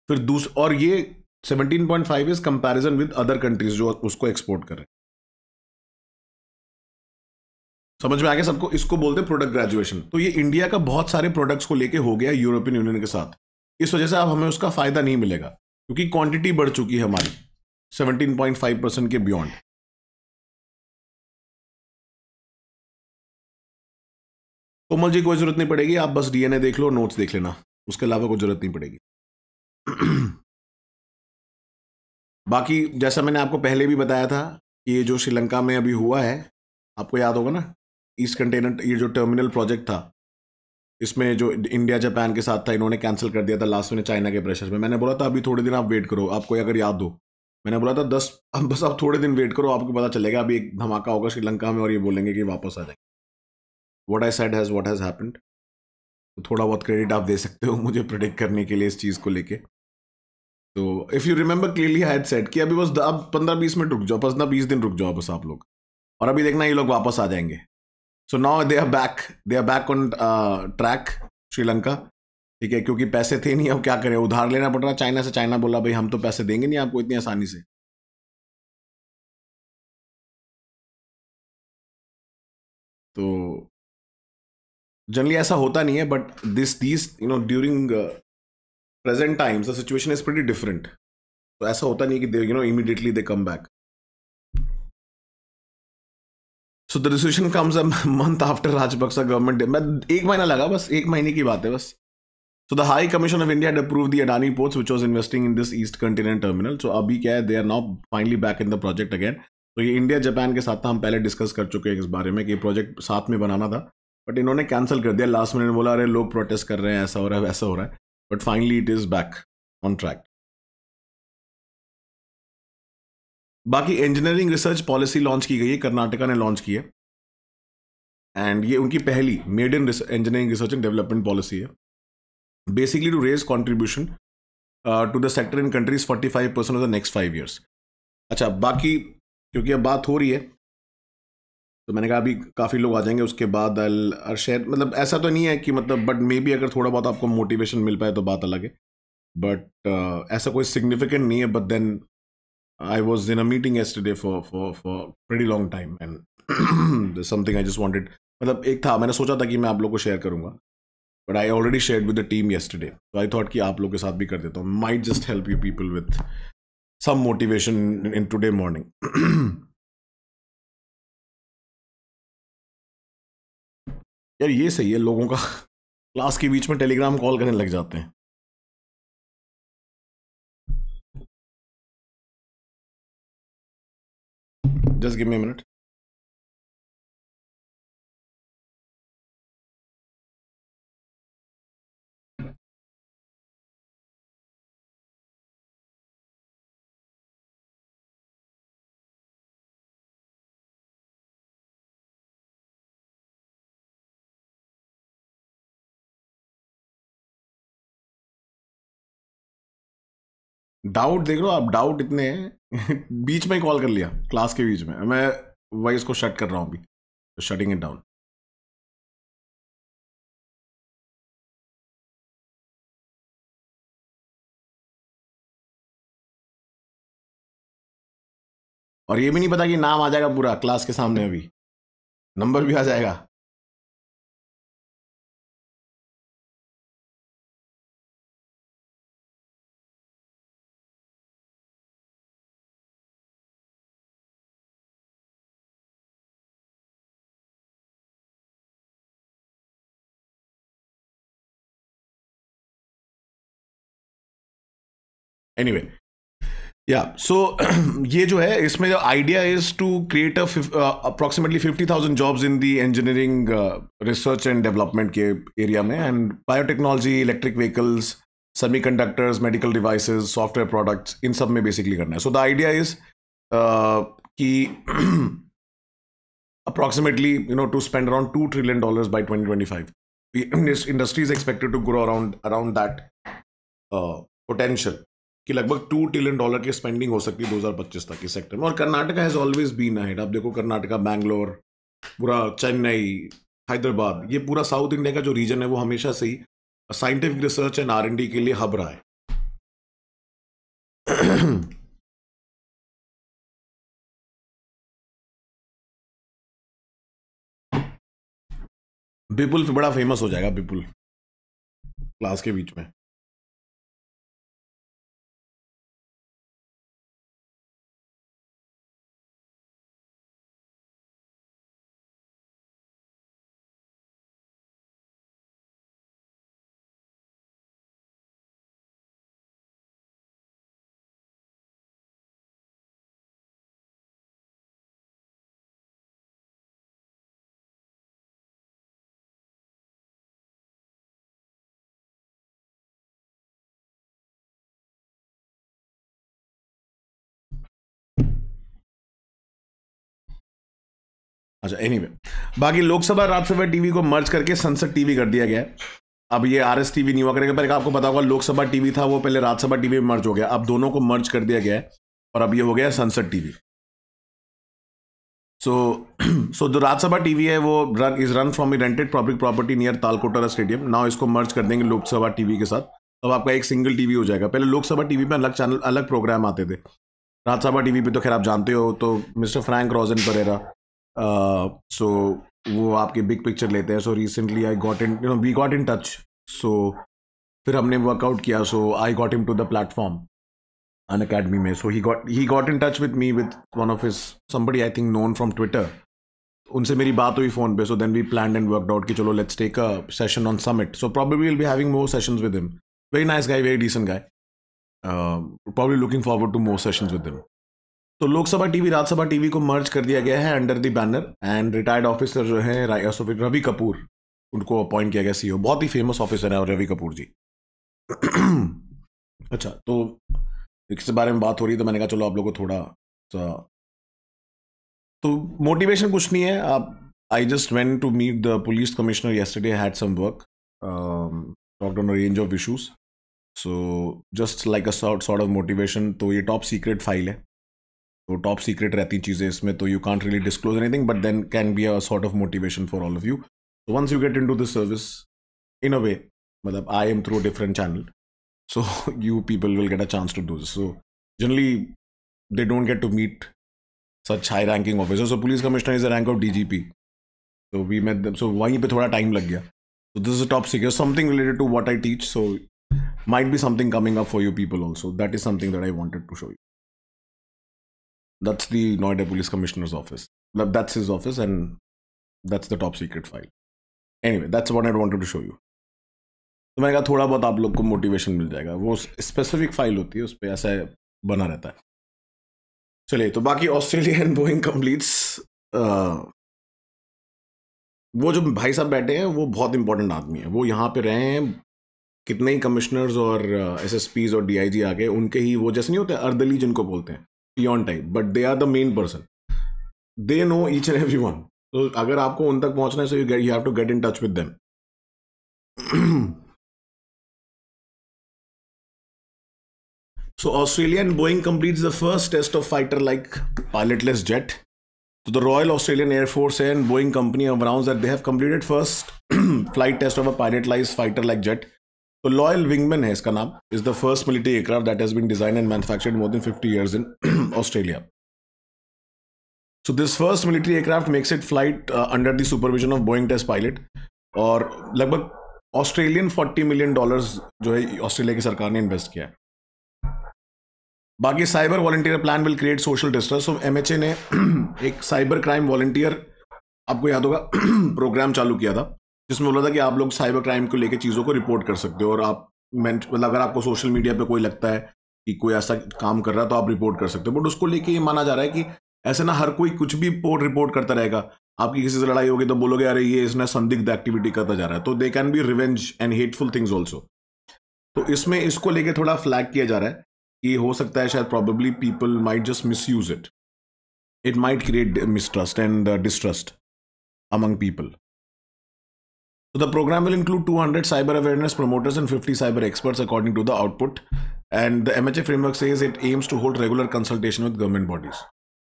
फिर दूस और ये seventeen point five is comparison with other countries जो उसको एक्सपोर्ट करें समझ में आ गया सबको इसको बोलते हैं प्रोडक्ट ग्रेजुएशन तो ये इंडिया का बहुत सारे प्रोडक्ट्स को लेके हो गया यूरोपियन यूनियन के साथ इस वजह से अब हमें उसका फायदा नहीं मिलेगा क्योंकि क्वांटिटी बढ़ चुकी है हमारी 17.5 परसेंट के बियॉन्ड कोमल जी कोई जरूरत नहीं पड़ेगी आप बस डीएनए देख लो नोट्स देख लेना उसके अलावा कोई जरूरत नहीं पड़ेगी बाकी जैसा मैंने आपको पहले भी बताया था कि ये जो श्रीलंका में अभी हुआ है आपको याद होगा ना ईस्ट कंटेनर ये जो टर्मिनल प्रोजेक्ट था इसमें जो इंडिया जापान के साथ था इन्होंने कैंसिल कर दिया था लास्ट में चाइना के प्रेशर में मैंने बोला था अभी थोड़े दिन आप वेट करो आपको अगर याद हो मैंने बोला था दस अब बस आप थोड़े दिन वेट करो आपको पता चलेगा अभी एक धमाका होगा श्रीलंका में और ये बोलेंगे कि वापस आ जाएंगे what I said has what has happened थोड़ा बहुत क्रेडिट आप दे सकते हो मुझे प्रिडिक्ट करने के लिए इस चीज़ को लेके तो if you remember clearly hide set कि अभी बस अब पंद्रह बीस मिनट रुक जाओ बस ना बीस दिन रुक जाओ बस आप लोग और अभी देखना ये लोग वापस आ जाएंगे so now they are back they are back on track Sri Lanka ठीक है क्योंकि पैसे थे नहीं अब क्या करें उधार लेना पड़ रहा चाइना से चाइना बोला भाई हम तो पैसे देंगे नहीं आपको इतनी आसानी से तो जनरली ऐसा होता नहीं है but this these you know during present times the situation is pretty different तो ऐसा होता नहीं कि they you know immediately they come back so the resolution comes a month after Rajapaksa government मैं एक महीना लगा बस एक महीने की बात है बस so the high commission of India approve the Adani ports which was investing in this east continent terminal so अभी क्या है they are now finally back in the project again तो ये इंडिया जापान के साथ हम पहले डिस्कस कर चुके हैं इस बारे में कि प्रोजेक्ट साथ में बनाना था बट इन्होंने कैंसिल कर दिया लास्ट मिनट बोला अरे लोग प्रोटेस्ट कर रहे हैं ऐसा हो रहा है वैसा हो रहा है but finally it is back on track. बाकी इंजीनियरिंग रिसर्च पॉलिसी लॉन्च की गई है कर्नाटका ने लॉन्च की है एंड ये उनकी पहली made in engineering research and development policy है basically to raise contribution to the sector in countries forty five percent of the next five years अच्छा बाकी क्योंकि अब बात हो रही है तो मैंने कहा अभी काफ़ी लोग आ जाएंगे उसके बाद अल शेयर मतलब ऐसा तो नहीं है कि मतलब बट मे बी अगर थोड़ा बहुत आपको मोटिवेशन मिल पाए तो बात अलग है बट uh, ऐसा कोई सिग्निफिकेंट नहीं है but then I was in a meeting yesterday for for for very long time and something I just wanted मतलब एक था मैंने सोचा था कि मैं आप लोग को शेयर करूँगा but I already share with the team yesterday तो आई थॉट कि आप लोग के साथ भी कर देता हूँ might just help you people with some motivation in today morning यार ये सही है लोगों का क्लास के बीच में टेलीग्राम कॉल करने लग जाते हैं just give me minute doubt देख रहे हो आप डाउट इतने हैं बीच में ही कॉल कर लिया क्लास के बीच में मैं वॉइस को शट कर रहा हूँ अभी तो शटिंग इट डाउन और ये भी नहीं पता कि नाम आ जाएगा पूरा क्लास के सामने अभी नंबर भी आ जाएगा anyway yeah so ये जो है इसमें idea is to create a uh, approximately 50,000 jobs in the engineering uh, research and development के area में and biotechnology electric vehicles semiconductors medical devices software products इन सब में basically करना है so the idea is uh, approximately you know to spend around 2 trillion dollars by 2025 this industry is expected to grow around around that uh, potential कि लगभग टू ट्रिलियन डॉलर की स्पेंडिंग हो सकती है 2025 तक इस सेक्टर में और Karnataka has always been ahead आप देखो कर्नाटका बैंगलोर पूरा चेन्नई हैदराबाद ये पूरा साउथ इंडिया का जो रीजन है वो हमेशा से ही scientific research and R and के लिए हब रहा है बिपुल बड़ा फेमस हो जाएगा बिपुल क्लास के बीच में अच्छा एनी anyway, बाकी लोकसभा राज्यसभा टीवी को मर्ज करके संसद टीवी कर दिया गया है अब ये आर एस टीवी नहीं हुआ करेगा पहले आपको पता होगा लोकसभा टीवी था वो पहले राज्यसभा टीवी में मर्ज हो गया अब दोनों को मर्ज कर दिया गया है और अब ये हो गया संसद टीवी सो सो जो राज्यसभा टीवी है वो run is run from rented public property near Talkatora stadium now इसको मर्ज कर देंगे लोकसभा टीवी के साथ अब आपका एक सिंगल टीवी हो जाएगा पहले लोकसभा टीवी में अलग चैनल अलग प्रोग्राम आते थे राज्यसभा टीवी पे तो खैर आप जानते हो तो mister Frank Rozan Pereira so uh, वो आपके बिग पिक्चर लेते हैं so recently I got in you know we got in touch so फिर हमने वर्कआउट किया so I got him to the platform Unacademy में so he got he got in touch with me with one of his somebody I think known from Twitter उनसे मेरी बात हुई फ़ोन पे so then we plan and work out कि चलो let's take a session on summit so probably will be having more session with him very nice guy very decent guy probably looking forward to more session with him तो लोकसभा टीवी राज्यसभा टीवी को मर्ज कर दिया गया है under the banner and retired officer जो है रवि कपूर उनको अपॉइंट किया गया सीईओ e बहुत ही फेमस ऑफिसर है रवि कपूर जी अच्छा तो इसके बारे में बात हो रही तो मैंने कहा चलो आप लोगों को थोड़ा सा तो मोटिवेशन कुछ नहीं है आप I just went to meet the police commissioner yesterday had some work talked on range of issues so just like a sort of motivation तो ये टॉप सीक्रेट फाइल है तो टॉप सीक्रेट रहती चीज़ें इसमें तो you can't really disclose anything but then can be a sort of motivation for all of you so once you get into this service in a way मतलब I am through different channel so you people will get a chance to do this so generally they don't get to meet such high ranking officer so police commissioner is a rank of D G P तो वी मैट सो वहीं पर थोड़ा टाइम लग गया तो this is a top secret something related to what I teach so might be something coming up for you people also that is something that I wanted to show you that's the Noida Police Commissioner's office. That's his office, and that's the top secret file. Anyway, that's what I wanted to show you. तो मैंने कहा थोड़ा बहुत आप लोग को मोटिवेशन मिल जाएगा वो स्पेसिफिक फाइल होती है उस पर ऐसा बना रहता है चलिए तो बाकी ऑस्ट्रेलिया एंड बोइंग कम्प्लीट्स वो जो भाई साहब बैठे हैं वो बहुत इंपॉर्टेंट आदमी है वो यहाँ पे रहे हैं कितने ही कमिश्नर्स और एस एस पीज और डी आई जी आ गए उनके ही वो जैसे नहीं होते अर्दली जिनको बोलते हैं beyond time but they are the main person they know each and every one so agar aapko un tak pahunchna hai so you get you have to get in touch with them so australian boeing completes the first test of fighter like pilotless jet so the royal australian air force and boeing company announced that they have completed first flight test of a pilotless fighter like jet तो लॉयल विंगमैन है इसका नाम is the first military aircraft that has been design and manufactured more than 50 years in Australia so this first military aircraft makes it flight under the supervision of Boeing test pilot और लगभग ऑस्ट्रेलियन 40 मिलियन डॉलर्स जो है ऑस्ट्रेलिया की सरकार ने इन्वेस्ट किया है बाकी cyber volunteer plan will create social distance so एम ने एक साइबर क्राइम वॉलंटियर आपको याद होगा प्रोग्राम चालू किया था जिसमें बोला था कि आप लोग साइबर क्राइम को लेकर चीज़ों को रिपोर्ट कर सकते हो और आप मतलब अगर आपको सोशल मीडिया पे कोई लगता है कि कोई ऐसा काम कर रहा है तो आप रिपोर्ट कर सकते हो बट उसको लेके ये माना जा रहा है कि ऐसे ना हर कोई कुछ भी पोर्ट रिपोर्ट करता रहेगा आपकी किसी से लड़ाई होगी तो बोलोगे अरे ये इसने संदिग्ध एक्टिविटी करता जा रहा है तो they can be revenge and hateful things also तो इसमें इसको लेके थोड़ा फ्लैग किया जा रहा है कि हो सकता है शायद probably people might just misuse it it might create mistrust and distrust among people So the program will include 200 cyber awareness promoters and 50 cyber experts according to the output. And the MHA framework says it aims to hold regular consultation with government bodies.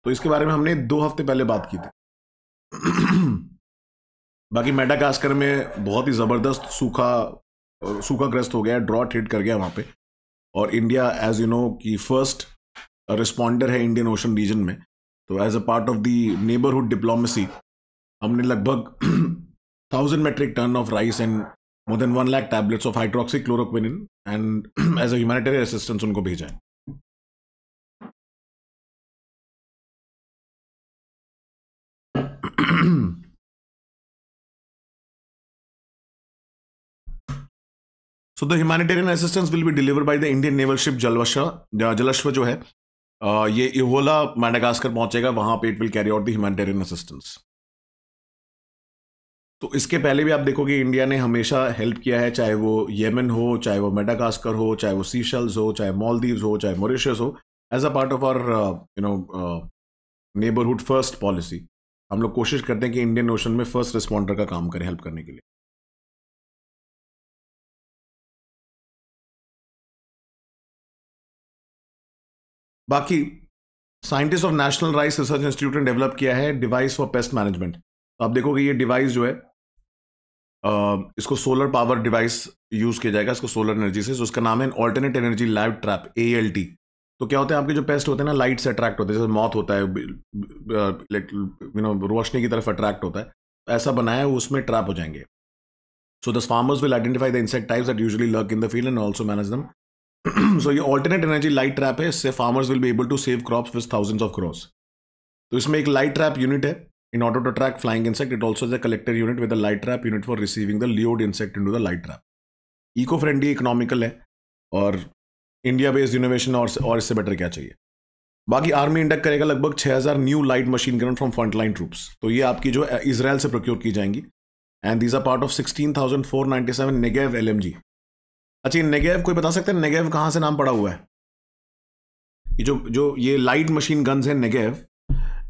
तो इसके बारे में हमने दो हफ्ते पहले बात की थी बाकी मेडागास्कर में बहुत ही ज़बरदस्त सूखा सूखा ग्रस्त हो गया ड्रॉट हिट कर गया वहाँ पे और इंडिया एज यू नो की फर्स्ट रिस्पॉन्डर है इंडियन ओशन रीजन में तो as a part of the neighbourhood diplomacy हमने लगभग thousand metric ton of rice and more than one lakh tablets of hydroxychloroquine and as a humanitarian assistance उनको भेजा है So the humanitarian assistance will be delivered by the Indian naval ship Jalvasha, Jalashwa जो है ये इहोला मैडागास्कर पहुंचेगा वहां पे it will carry out the humanitarian assistance तो इसके पहले भी आप देखोगे इंडिया ने हमेशा हेल्प किया है चाहे वो येमन हो चाहे वो मेडाकास्कर हो चाहे वो सीशल्स हो चाहे मॉलदीव हो चाहे मॉरिशस हो as a part of our you know neighbourhood first policy हम लोग कोशिश करते हैं कि इंडियन ओशन में फर्स्ट रिस्पॉन्डर का काम करें हेल्प करने के लिए बाकी scientist of National Rice Research Institute ने डेवलप किया है डिवाइस फॉर पेस्ट मैनेजमेंट तो आप देखोगे ये डिवाइस जो है इसको सोलर पावर डिवाइस यूज किया जाएगा इसको सोलर एनर्जी से उसका नाम है alternate energy live trap A L T तो क्या होता है आपके जो पेस्ट होते हैं ना लाइट से अट्रैक्ट होते हैं जैसे मौत होता है यू नो रोशनी की तरफ अट्रैक्ट होता है तो ऐसा बनाया है उसमें ट्रैप हो जाएंगे so thus farmers will identify the insect types that usually lurk in the field and also manage them so ये ऑल्टरनेट एनर्जी लाइट ट्रैप है इससे farmers will be able to save crops with thousands of crores तो इसमें एक लाइट ट्रैप यूनिट है In order to track flying insect, it also has a collector unit with a light trap unit for receiving the lured insect into the light trap. Eco-friendly, economical है और India-based innovation और और इससे better क्या चाहिए बाकी आर्मी इंडक्ट करेगा लगभग 6000 new light machine gun from frontline troops तो ये आपकी जो इसराइल से प्रोक्योर की जाएंगी and these are part of 16,497 Negev LMG अच्छा ये नेगेव कोई बता सकते हैं नेगेव कहाँ से नाम पड़ा हुआ है ये जो जो ये लाइट मशीन गन्स हैं नेगेव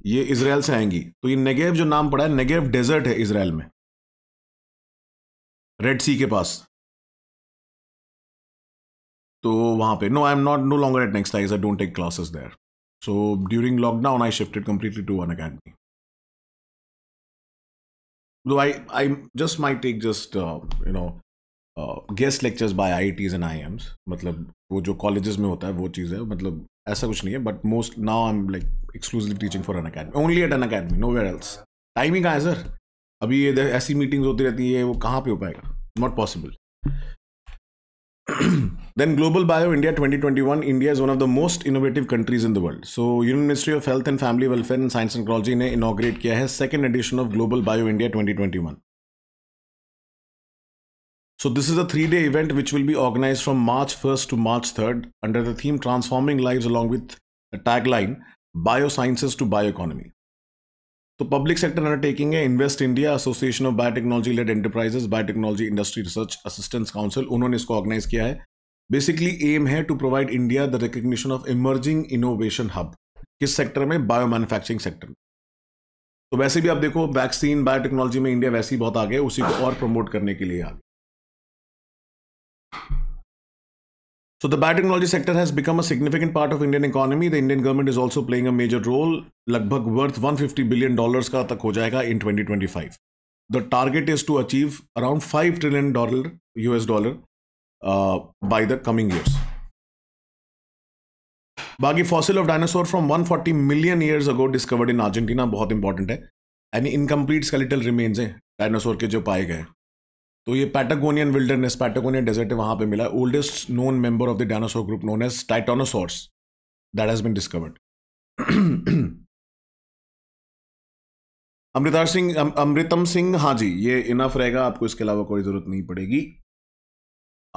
ये इसराइल से आएंगी तो ये नेगेव जो नाम पड़ा है नेगेव डेजर्ट है इसराइल में रेड सी के पास तो वहां पे no I am not no longer at next I don't take classes there so during lockdown I shifted completely to Unacademy though I I just might take just uh, you know uh, guest IITs and IIMs मतलब वो जो कॉलेजेस में होता है वो चीज़ है मतलब ऐसा कुछ नहीं है but most now I am like exclusive teaching for Unacademy only at Unacademy nowhere else timing ही कहाँ है सर अभी ये ऐसी मीटिंग्स होती रहती है वो कहाँ पे हो पाएगा not possible then global bio India twenty twenty one India is one of the most innovative countries in the world so union ministry of health and family welfare and science एंडोलॉजी ने इनाग्रेट किया है second edition of global bio India twenty twenty one So this is a three-day event which will be organized from March 1st to March 3rd under the theme Transforming Lives along with the tagline Biosciences to Bioeconomy. तो पब्लिक सेक्टर अंडरटेकिंग है invest India association of biotechnology led enterprises biotechnology industry research assistance council उन्होंने इसको ऑर्गेनाइज किया है बेसिकली एम है to provide India the recognition of emerging innovation hub किस सेक्टर में बायो मैन्युफैक्चरिंग सेक्टर तो वैसे भी आप देखो वैक्सीन बायोटेक्नोलॉजी में इंडिया वैसे ही बहुत आगे उसी को और प्रमोट करने के लिए आगे So the biotechnology sector has become a significant part of Indian economy. The Indian government is also playing a major role. Lagbhag worth 150 billion dollars ka tak ho jayega in 2025. The target is to achieve around 5 trillion dollar US dollar uh, by the coming years. बाकी fossil of dinosaur from 140 million years ago discovered in Argentina बहुत इंपॉर्टेंट है एंड इनकम्प्लीट स्केलेटल रिमेन्स हैं डायनासोर के जो पाए गए हैं तो ये पैटागोनियन विल्डरनेस पैटागोनियन डेजर्ट है वहां पे मिला oldest known member of the dinosaur group known as titanosaurs that has been discovered Amrita Singh Amritam Singh हाँ जी ये इनफ रहेगा आपको इसके अलावा कोई ज़रूरत नहीं पड़ेगी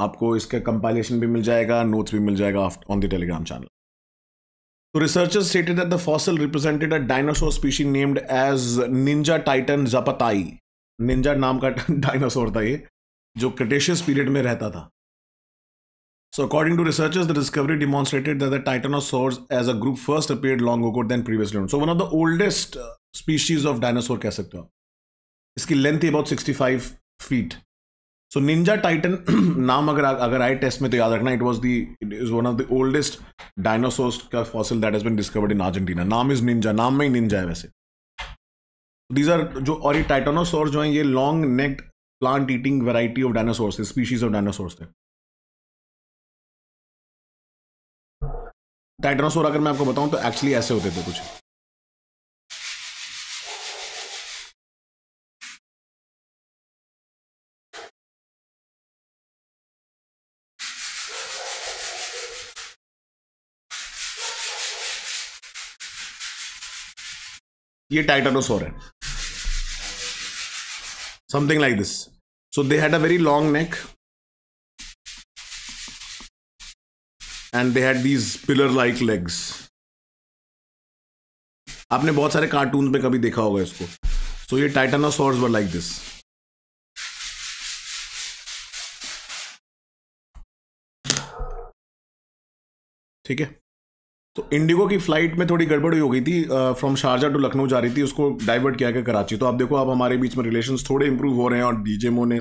आपको इसका कंपाइलेशन भी मिल जाएगा नोट्स भी मिल जाएगा ऑन द टेलीग्राम चैनल तो researchers stated that the fossil represented a dinosaur species named as Ninjatitan zapatai Ninja नाम का डायनासोर था ये जो क्रिटेशियस पीरियड में रहता था सो according to research the discovery demonstrated that the titanosaurs as a group first appeared long ago than previously so one of the oldest species of dinosaur कह सकते हो इसकी length about sixty five feet so Ninjatitan नाम अगर अगर आई टेस्ट में तो याद रखना it was the it is one of the oldest dinosaurs का fossil that has been discovered in Argentina नाम इज निंजा नाम में ही निंजा है वैसे these आर जो और ये टाइटोनोसोर जो हैं ये long necked plant eating variety of dinosaurs थे स्पीशीज ऑफ डायनासोर्स थे टाइटोनोसोर अगर मैं आपको बताऊं तो एक्चुअली ऐसे होते थे कुछ ये टाइटनोसोर है something like this. So they had a very long neck. And they had these pillar-like legs. आपने बहुत सारे कार्टून में कभी देखा होगा इसको सो so, ये टाइटानोसॉर्स वर लाइक दिस ठीक है तो इंडिगो की फ्लाइट में थोड़ी गड़बड़ी हो गई थी फ्रॉम शारजा टू लखनऊ जा रही थी उसको डाइवर्ट किया गया कराची तो आप देखो आप हमारे बीच में रिलेशन थोड़े इंप्रूव हो रहे हैं और डीजेमो ने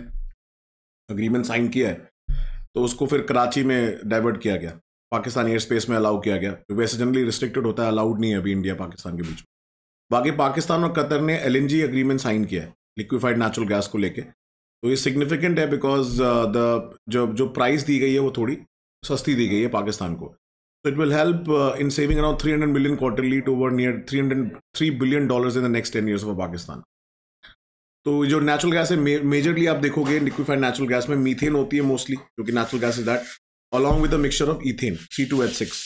अग्रीमेंट साइन किया है तो उसको फिर कराची में डाइवर्ट किया गया पाकिस्तान एयर स्पेस में अलाउ किया गया तो वैसे जनरली रिस्ट्रिक्टेड होता है अलाउड नहीं है अभी इंडिया पाकिस्तान के बीच बाकी पाकिस्तान और कतर ने एल अग्रीमेंट साइन किया है लिक्विफाइड नेचुरल गैस को लेकर तो ये सिग्निफिकेंट है बिकॉज द जो जो प्राइस दी गई है वो थोड़ी सस्ती दी गई है पाकिस्तान को So it will help uh, in saving around 300 million quarterly to over near 303 billion dollars in the next 10 years of Pakistan. तो जो नेचुरल गैस है मेजरली आप देखोगे लिक्विफाइड नेचुरल गैस में मीथेन होती है मोस्टली क्योंकि natural gas is that along with mixture of ethane C two H six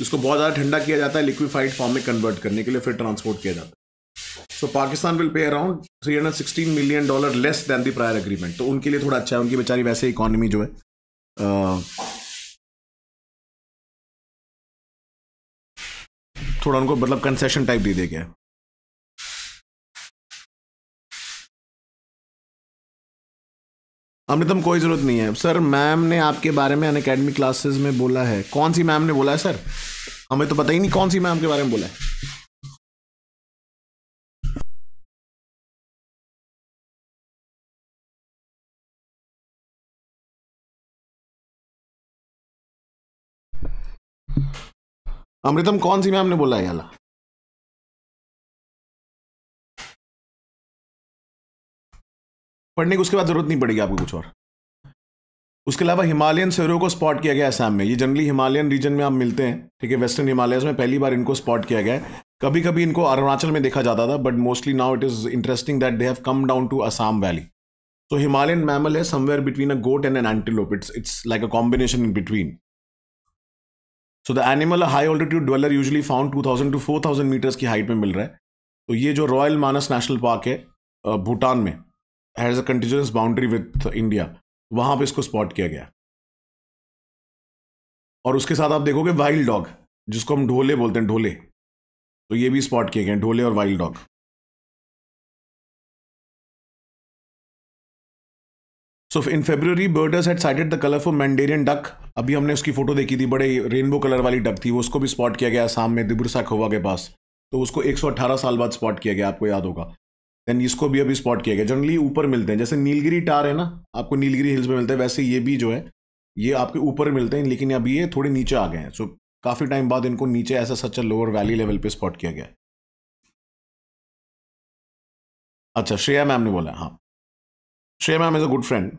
इसको बहुत ज़्यादा ठंडा किया जाता है लिक्विफाइड फॉर्म में कन्वर्ट करने के लिए फिर ट्रांसपोर्ट किया जाता है so Pakistan will pay around three hundred sixteen million dollar less than the prior agreement तो उनके लिए थोड़ा अच्छा है उनकी बेचारी वैसे इकोनॉमी जो है थोड़ा उनको मतलब कंसेशन टाइप दे दे गया अमृतम कोई ज़रूरत नहीं है सर मैम ने आपके बारे में अन अकेडमी क्लासेस में बोला है कौन सी मैम ने बोला है सर हमें तो पता ही नहीं कौन सी मैम के बारे में बोला है अमृतम कौन सी मैम ने बोला है याला पढ़ने की उसके बाद जरूरत नहीं पड़ेगी आपको कुछ और उसके अलावा हिमालयन सेरों को स्पॉट किया गया असम में ये जनरली हिमालयन रीजन में आप मिलते हैं ठीक है वेस्टर्न हिमालयस में पहली बार इनको स्पॉट किया गया है कभी कभी इनको अरुणाचल में देखा जाता था but mostly now it is interesting that they have come down to Assam valley so Himalayan mammal है somewhere between a goat and an antelope it's it's like a combination in between so the animal high altitude dweller usually found two thousand to four thousand metres की हाइट में मिल रहा है तो ये जो रॉयल मानस नेशनल पार्क है भूटान में has a continuous boundary with India वहाँ पर इसको स्पॉट किया गया और उसके साथ आप देखोगे वाइल्ड डॉग जिसको हम ढोले बोलते हैं ढोले तो ये भी स्पॉट किए गए ढोले और wild dog so in February birders had sighted the colour for mandarin duck अभी हमने उसकी फोटो देखी थी बड़े रेनबो कलर वाली डक थी उसको भी स्पॉट किया गया आसाम में दिब्रसा खोवा के पास तो उसको 118 साल बाद स्पॉट किया गया आपको याद होगा देन इसको भी अभी स्पॉट किया गया जनरली ऊपर मिलते हैं जैसे नीलगिरी टार है ना आपको नीलगिरी हिल्स में मिलते हैं वैसे ये भी जो है ये आपके ऊपर मिलते हैं लेकिन अभी ये थोड़े नीचे आ गए हैं सो काफ़ी टाइम बाद इनको नीचे ऐसा सच्चा लोअर वैली लेवल पे स्पॉट किया गया अच्छा श्रेया मैम ने बोला हाँ Shreya ma'am is a good friend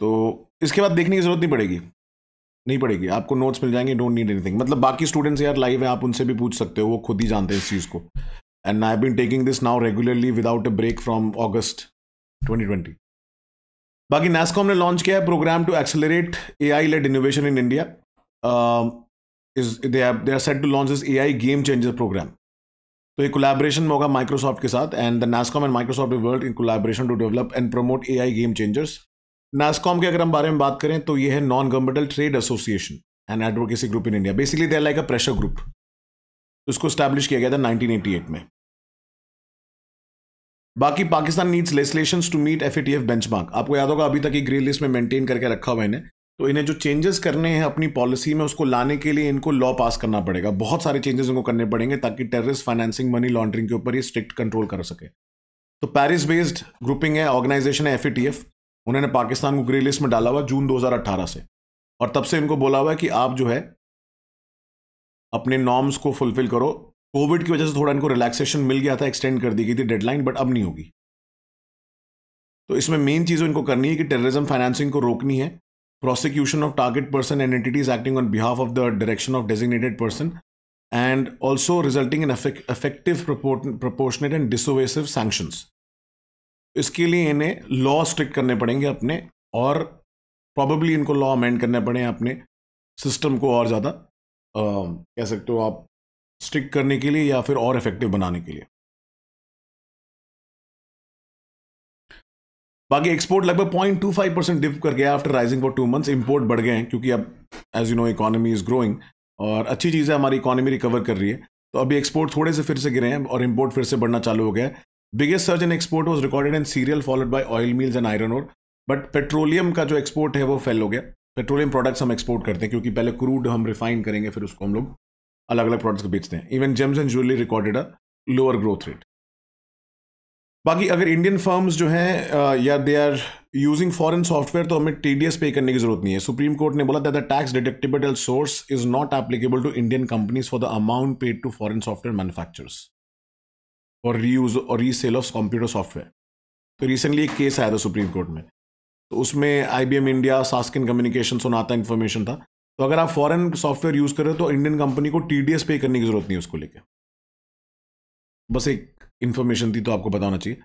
तो इसके बाद देखने की जरूरत नहीं पड़ेगी नहीं पड़ेगी आपको नोट्स मिल जाएंगे डोंट नीड एनीथिंग मतलब बाकी स्टूडेंट्स यार लाइव है आप उनसे भी पूछ सकते हो वो खुद ही जानते हैं इस चीज़ को and I been taking this now regularly without a break from August twenty बाकी नेस्कॉम ने लॉन्च किया है programme to accelerate A I led innovation in India they are set to launch this A I game changer programme तो ये कोलैबोरेशन होगा माइक्रोसॉफ्ट के साथ and the NASSCOM and Microsoft world in collaboration to develop and promote A I game changers NASSCOM के अगर हम बारे में बात करें तो ये है non governmental trade association and advocacy group in India basically there like a pressure group उसको स्टैब्लिश किया गया था 1988 में बाकी Pakistan needs legislation to meet F benchmark आपको याद होगा अभी तक ये ग्रे लिस्ट में मेंटेन करके रखा हुआ इन्हें तो इन्हें जो चेंजेस करने हैं अपनी पॉलिसी में उसको लाने के लिए इनको लॉ पास करना पड़ेगा बहुत सारे चेंजेस इनको करने पड़ेंगे ताकि टेररिस्ट फाइनेंसिंग मनी लॉन्ड्रिंग के ऊपर ये स्ट्रिक्ट कंट्रोल कर सके तो पेरिस बेस्ड ग्रुपिंग है ऑर्गेनाइजेशन है एफ उन्होंने पाकिस्तान को ग्रे लिस्ट में डाला हुआ जून 2018 से और तब से इनको बोला हुआ है कि आप जो है अपने नॉर्म्स को फुलफिल करो कोविड की वजह से थोड़ा इनको रिलैक्सेशन मिल गया था एक्सटेंड कर दी गई थी डेडलाइन बट अब नहीं होगी तो इसमें मेन चीज़ इनको करनी है कि टेररिज्म फाइनेंसिंग को रोकनी है prosecution of target person and entities acting on behalf of the direction of designated person and also resulting in effective proportionate and dissuasive sanctions इसके लिए इन्हें लॉ स्ट्रिक करने पड़ेंगे अपने और प्रॉबली इनको लॉ अमेंड करने पड़े अपने सिस्टम को और ज़्यादा कह सकते हो आप स्ट्रिक करने के लिए या फिर और इफेक्टिव बनाने के लिए बाकी एक्सपोर्ट लगभग point two five percent dip कर गया after rising for two months import बढ़ गए हैं क्योंकि अब as you know economy is growing और अच्छी चीज़ है हमारी इकोनॉमी रिकवर कर रही है तो अभी एक्सपोर्ट थोड़े से फिर से गिरे हैं और इम्पोर्ट फिर से बढ़ना चालू हो गया है biggest search in export was recorded in cereal followed by oil mills and iron ore but petroleum का जो एक्सपोर्ट है वो फेल हो गया पेट्रोलियम प्रोडक्ट्स हम एक्सपोर्ट करते हैं क्योंकि पहले क्रूड हम रिफाइन करेंगे फिर उसको हम लोग अलग अलग प्रोडक्ट्स बेचते हैं even gems and jewellery recorded a lower growth rate बाकी अगर इंडियन फर्म्स जो हैं या they are using foreign software तो हमें टी पे करने की जरूरत नहीं है सुप्रीम कोर्ट ने बोला that the tax deductible source is not applicable to Indian companies for the amount paid to foreign software manufacturers re reuse और रीसेल ऑफ कंप्यूटर सॉफ्टवेयर तो रिसेंटली एक केस आया था सुप्रीम कोर्ट में तो उसमें I B M India Sasken communication Sonata information था तो अगर आप फॉरेन सॉफ्टवेयर यूज़ कर रहे हो तो इंडियन कंपनी को टी पे करने की ज़रूरत नहीं उसको लेकर बस एक इन्फॉर्मेशन थी तो आपको बताना चाहिए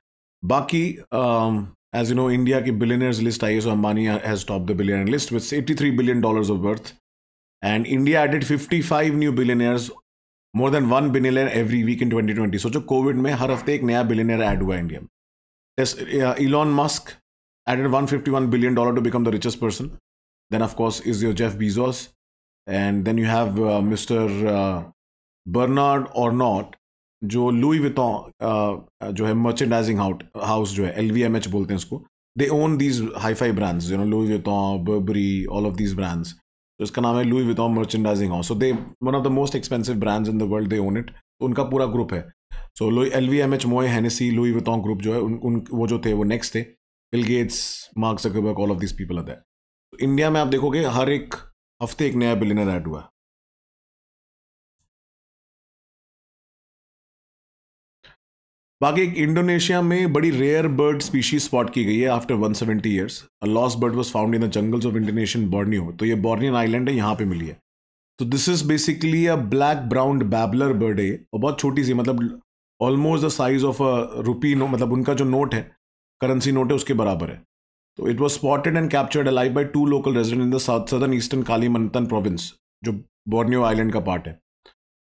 बाकी एज यू नो इंडिया की billionaires list I S so Ambani has top the billionaire list with eighty three billion dollars of worth and India added fifty five new billionaires more than one billionaire every week in 2020 सोचो कोविड में हर हफ्ते एक नया बिलियनर ऐड हुआ इंडिया में Elon Musk added 151 billion dollar to become the richest person then of course is your Jeff Bezos and then you have mister Bernard Arnault जो लुई वितो uh, uh, जो है मर्चेंडाइजिंग हाउस जो है एल वी एम एच बोलते हैं उसको they own these hi fi brands you know Louis Vuitton Burberry all of these brands तो इसका नाम है Louis Vuitton merchandising house so they one of the most expensive brands in the world they own it उनका पूरा ग्रुप है so Louis L V M H Moet Hennessy Louis Vuitton group जो है उन, उन वो जो थे वो नेक्स्ट थे Bill Gates Marks all of this people other India में आप देखोगे हर एक हफ्ते एक नया बिलिनर ऐड हुआ है बाकी एक इंडोनेशिया में बड़ी रेयर बर्ड स्पीशीज स्पॉट की गई है after 170 seventy years a lost bird was found in the jungles of Indonesian Borneo तो ये बॉर्नियन आइलैंड है यहाँ पे मिली है तो this is basically a black brown babbler bird है और बहुत छोटी सी मतलब almost the size of a rupee no मतलब उनका जो नोट है करेंसी नोट है उसके बराबर है तो it was spotted and captured alive by two local resident in the south southern eastern Kalimantan province जो बॉर्नियो आइलैंड का पार्ट है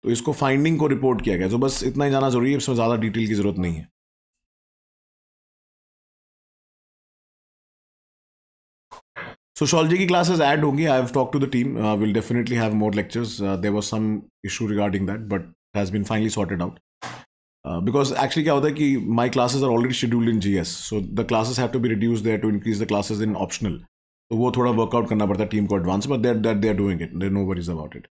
तो इसको फाइंडिंग को रिपोर्ट किया गया तो बस इतना ही जाना जरूरी है इसमें ज़्यादा डिटेल की ज़रूरत नहीं है सोशोलॉजी की क्लासेस ऐड होंगी I have talk to the team will definitely have more lectures there was some issue regarding that but has been finally sorted out because actually क्या होता है कि my classes are already scheduled in G S so the classes have to be reduce there to increase the classes in optional तो वो थोड़ा वर्कआउट करना पड़ता है टीम को advance but there there there doing it there no worries about it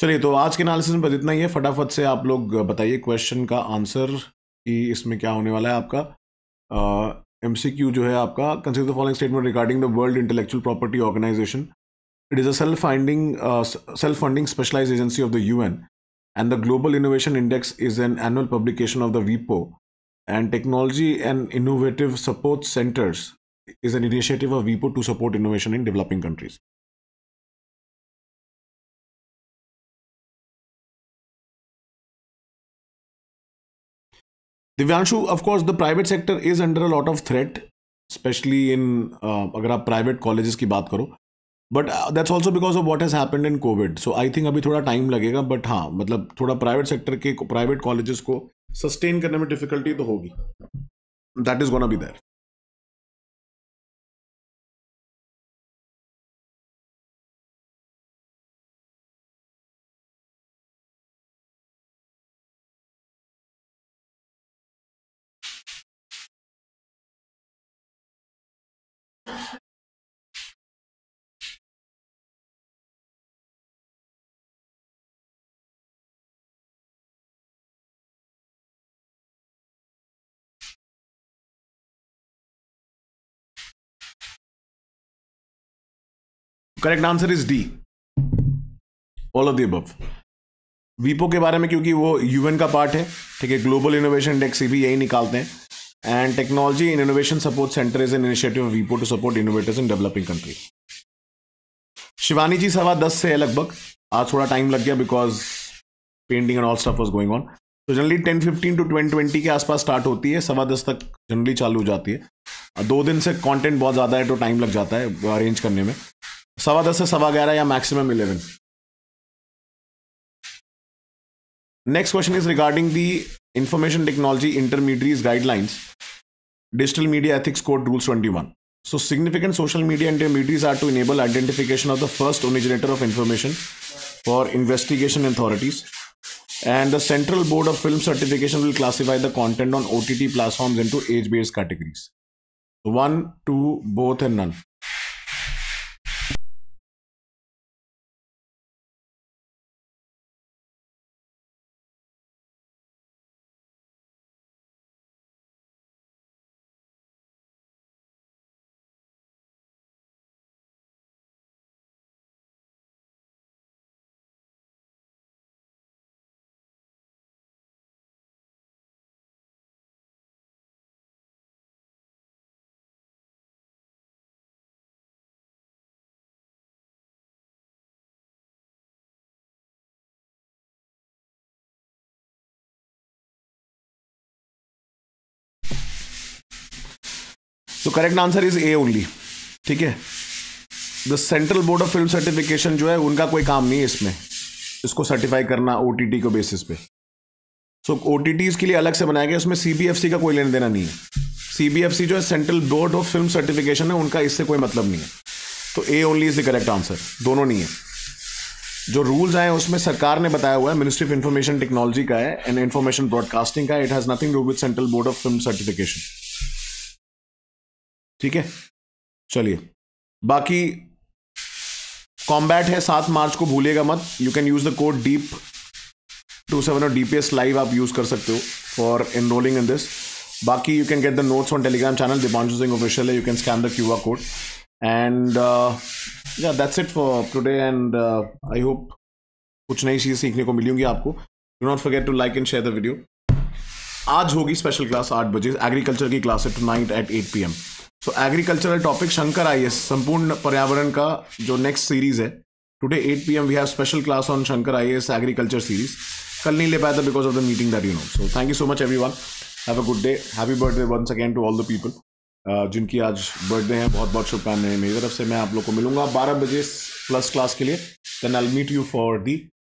चलिए तो आज के एनालिसिस में बस इतना ही है फटाफट से आप लोग बताइए क्वेश्चन का आंसर कि इसमें क्या होने वाला है आपका एम सी क्यू जो है आपका consider the following statement regarding the world intellectual property organisation it is a self finding self funding specialise agency of the you N and the global innovation index is an annual publication of the वीपो and technology and innovative support centres is an initiative of वीपो to support innovation in developing countries Divyanshu of course the private sector is under a lot of threat specially in अगर आप प्राइवेट कॉलेजेस की बात करो but that's also because of what has happened in Covid so I think अभी थोड़ा टाइम लगेगा बट हाँ मतलब थोड़ा प्राइवेट सेक्टर के प्राइवेट कॉलेजेस को सस्टेन करने में डिफिकल्टी तो होगी that is gonna be there correct answer is D all of the above वीपो के बारे में क्योंकि वो यूएन का पार्ट है ठीक है ग्लोबल इनोवेशन इंडेक्स भी यही निकालते हैं and technology in innovation support centre is an initiative वीपो to support innovators in developing country Shivani ji सवा दस से है लगभग आज थोड़ा टाइम लग गया because painting and all stuff was going on तो generally ten fifteen to twent twenty के आसपास स्टार्ट होती है सवा दस तक जनरली चालू हो जाती है दो दिन से कॉन्टेंट बहुत ज़्यादा है तो टाइम लग जाता है अरेंज करने में सवा दस से सवा ग्यारह या maximum eleven next question information technology intermediaries guidelines digital media ethics code rules 21 so significant social media intermediaries are to enable identification of the first originator of information for investigation authorities and the central board of film certification will classify the content on ott platforms into age-based categories one two both and none तो correct answer is A only ठीक है the Central Board of Film Certification जो है उनका कोई काम नहीं है इसमें इसको सर्टिफाई करना ओ टी टी के बेसिस पे सो ओ टी टी के लिए अलग से बनाया गया उसमें सी बी एफ सी का कोई लेन देना नहीं है सी बी एफ सी जो है Central Board of Film Certification है उनका इससे कोई मतलब नहीं है तो A only is the correct answer दोनों नहीं है जो रूल्स आए हैं उसमें सरकार ने बताया हुआ है मिनिस्ट्री ऑफ इन्फॉर्मेशन टेक्नोलॉजी का है एंड इन्फॉर्मेशन ब्रॉडकास्टिंग का it has nothing to with Central Board of Film Certification ठीक है चलिए बाकी कॉम्बैट है सात मार्च को भूलिएगा मत you can use the code deep two seven और डी लाइव आप यूज कर सकते हो फॉर एनरोलिंग इन दिस बाकी you can get the notes on Telegram channel Dipanshu Singh official है you can scan the Q R code and या that's it for today and I hope कुछ नई चीज़ सीखने को मिली आपको do not forget to like and share the video आज होगी स्पेशल क्लास आठ बजे एग्रीकल्चर की क्लास है tonight at eight P M so agricultural topic Shankar I संपूर्ण पर्यावरण का जो नेक्स्ट सीरीज है today 8 PM we have special class on Shankar I agriculture series कल नहीं ले पाया था because of the meeting that you know so thank you so much everyone have a good day happy birthday once again to all the people जिनकी आज बर्थडे हैं बहुत बहुत शुभकामनाएं मेरी तरफ से मैं आप लोग को मिलूंगा बारह बजे प्लस क्लास के लिए then I meet you for the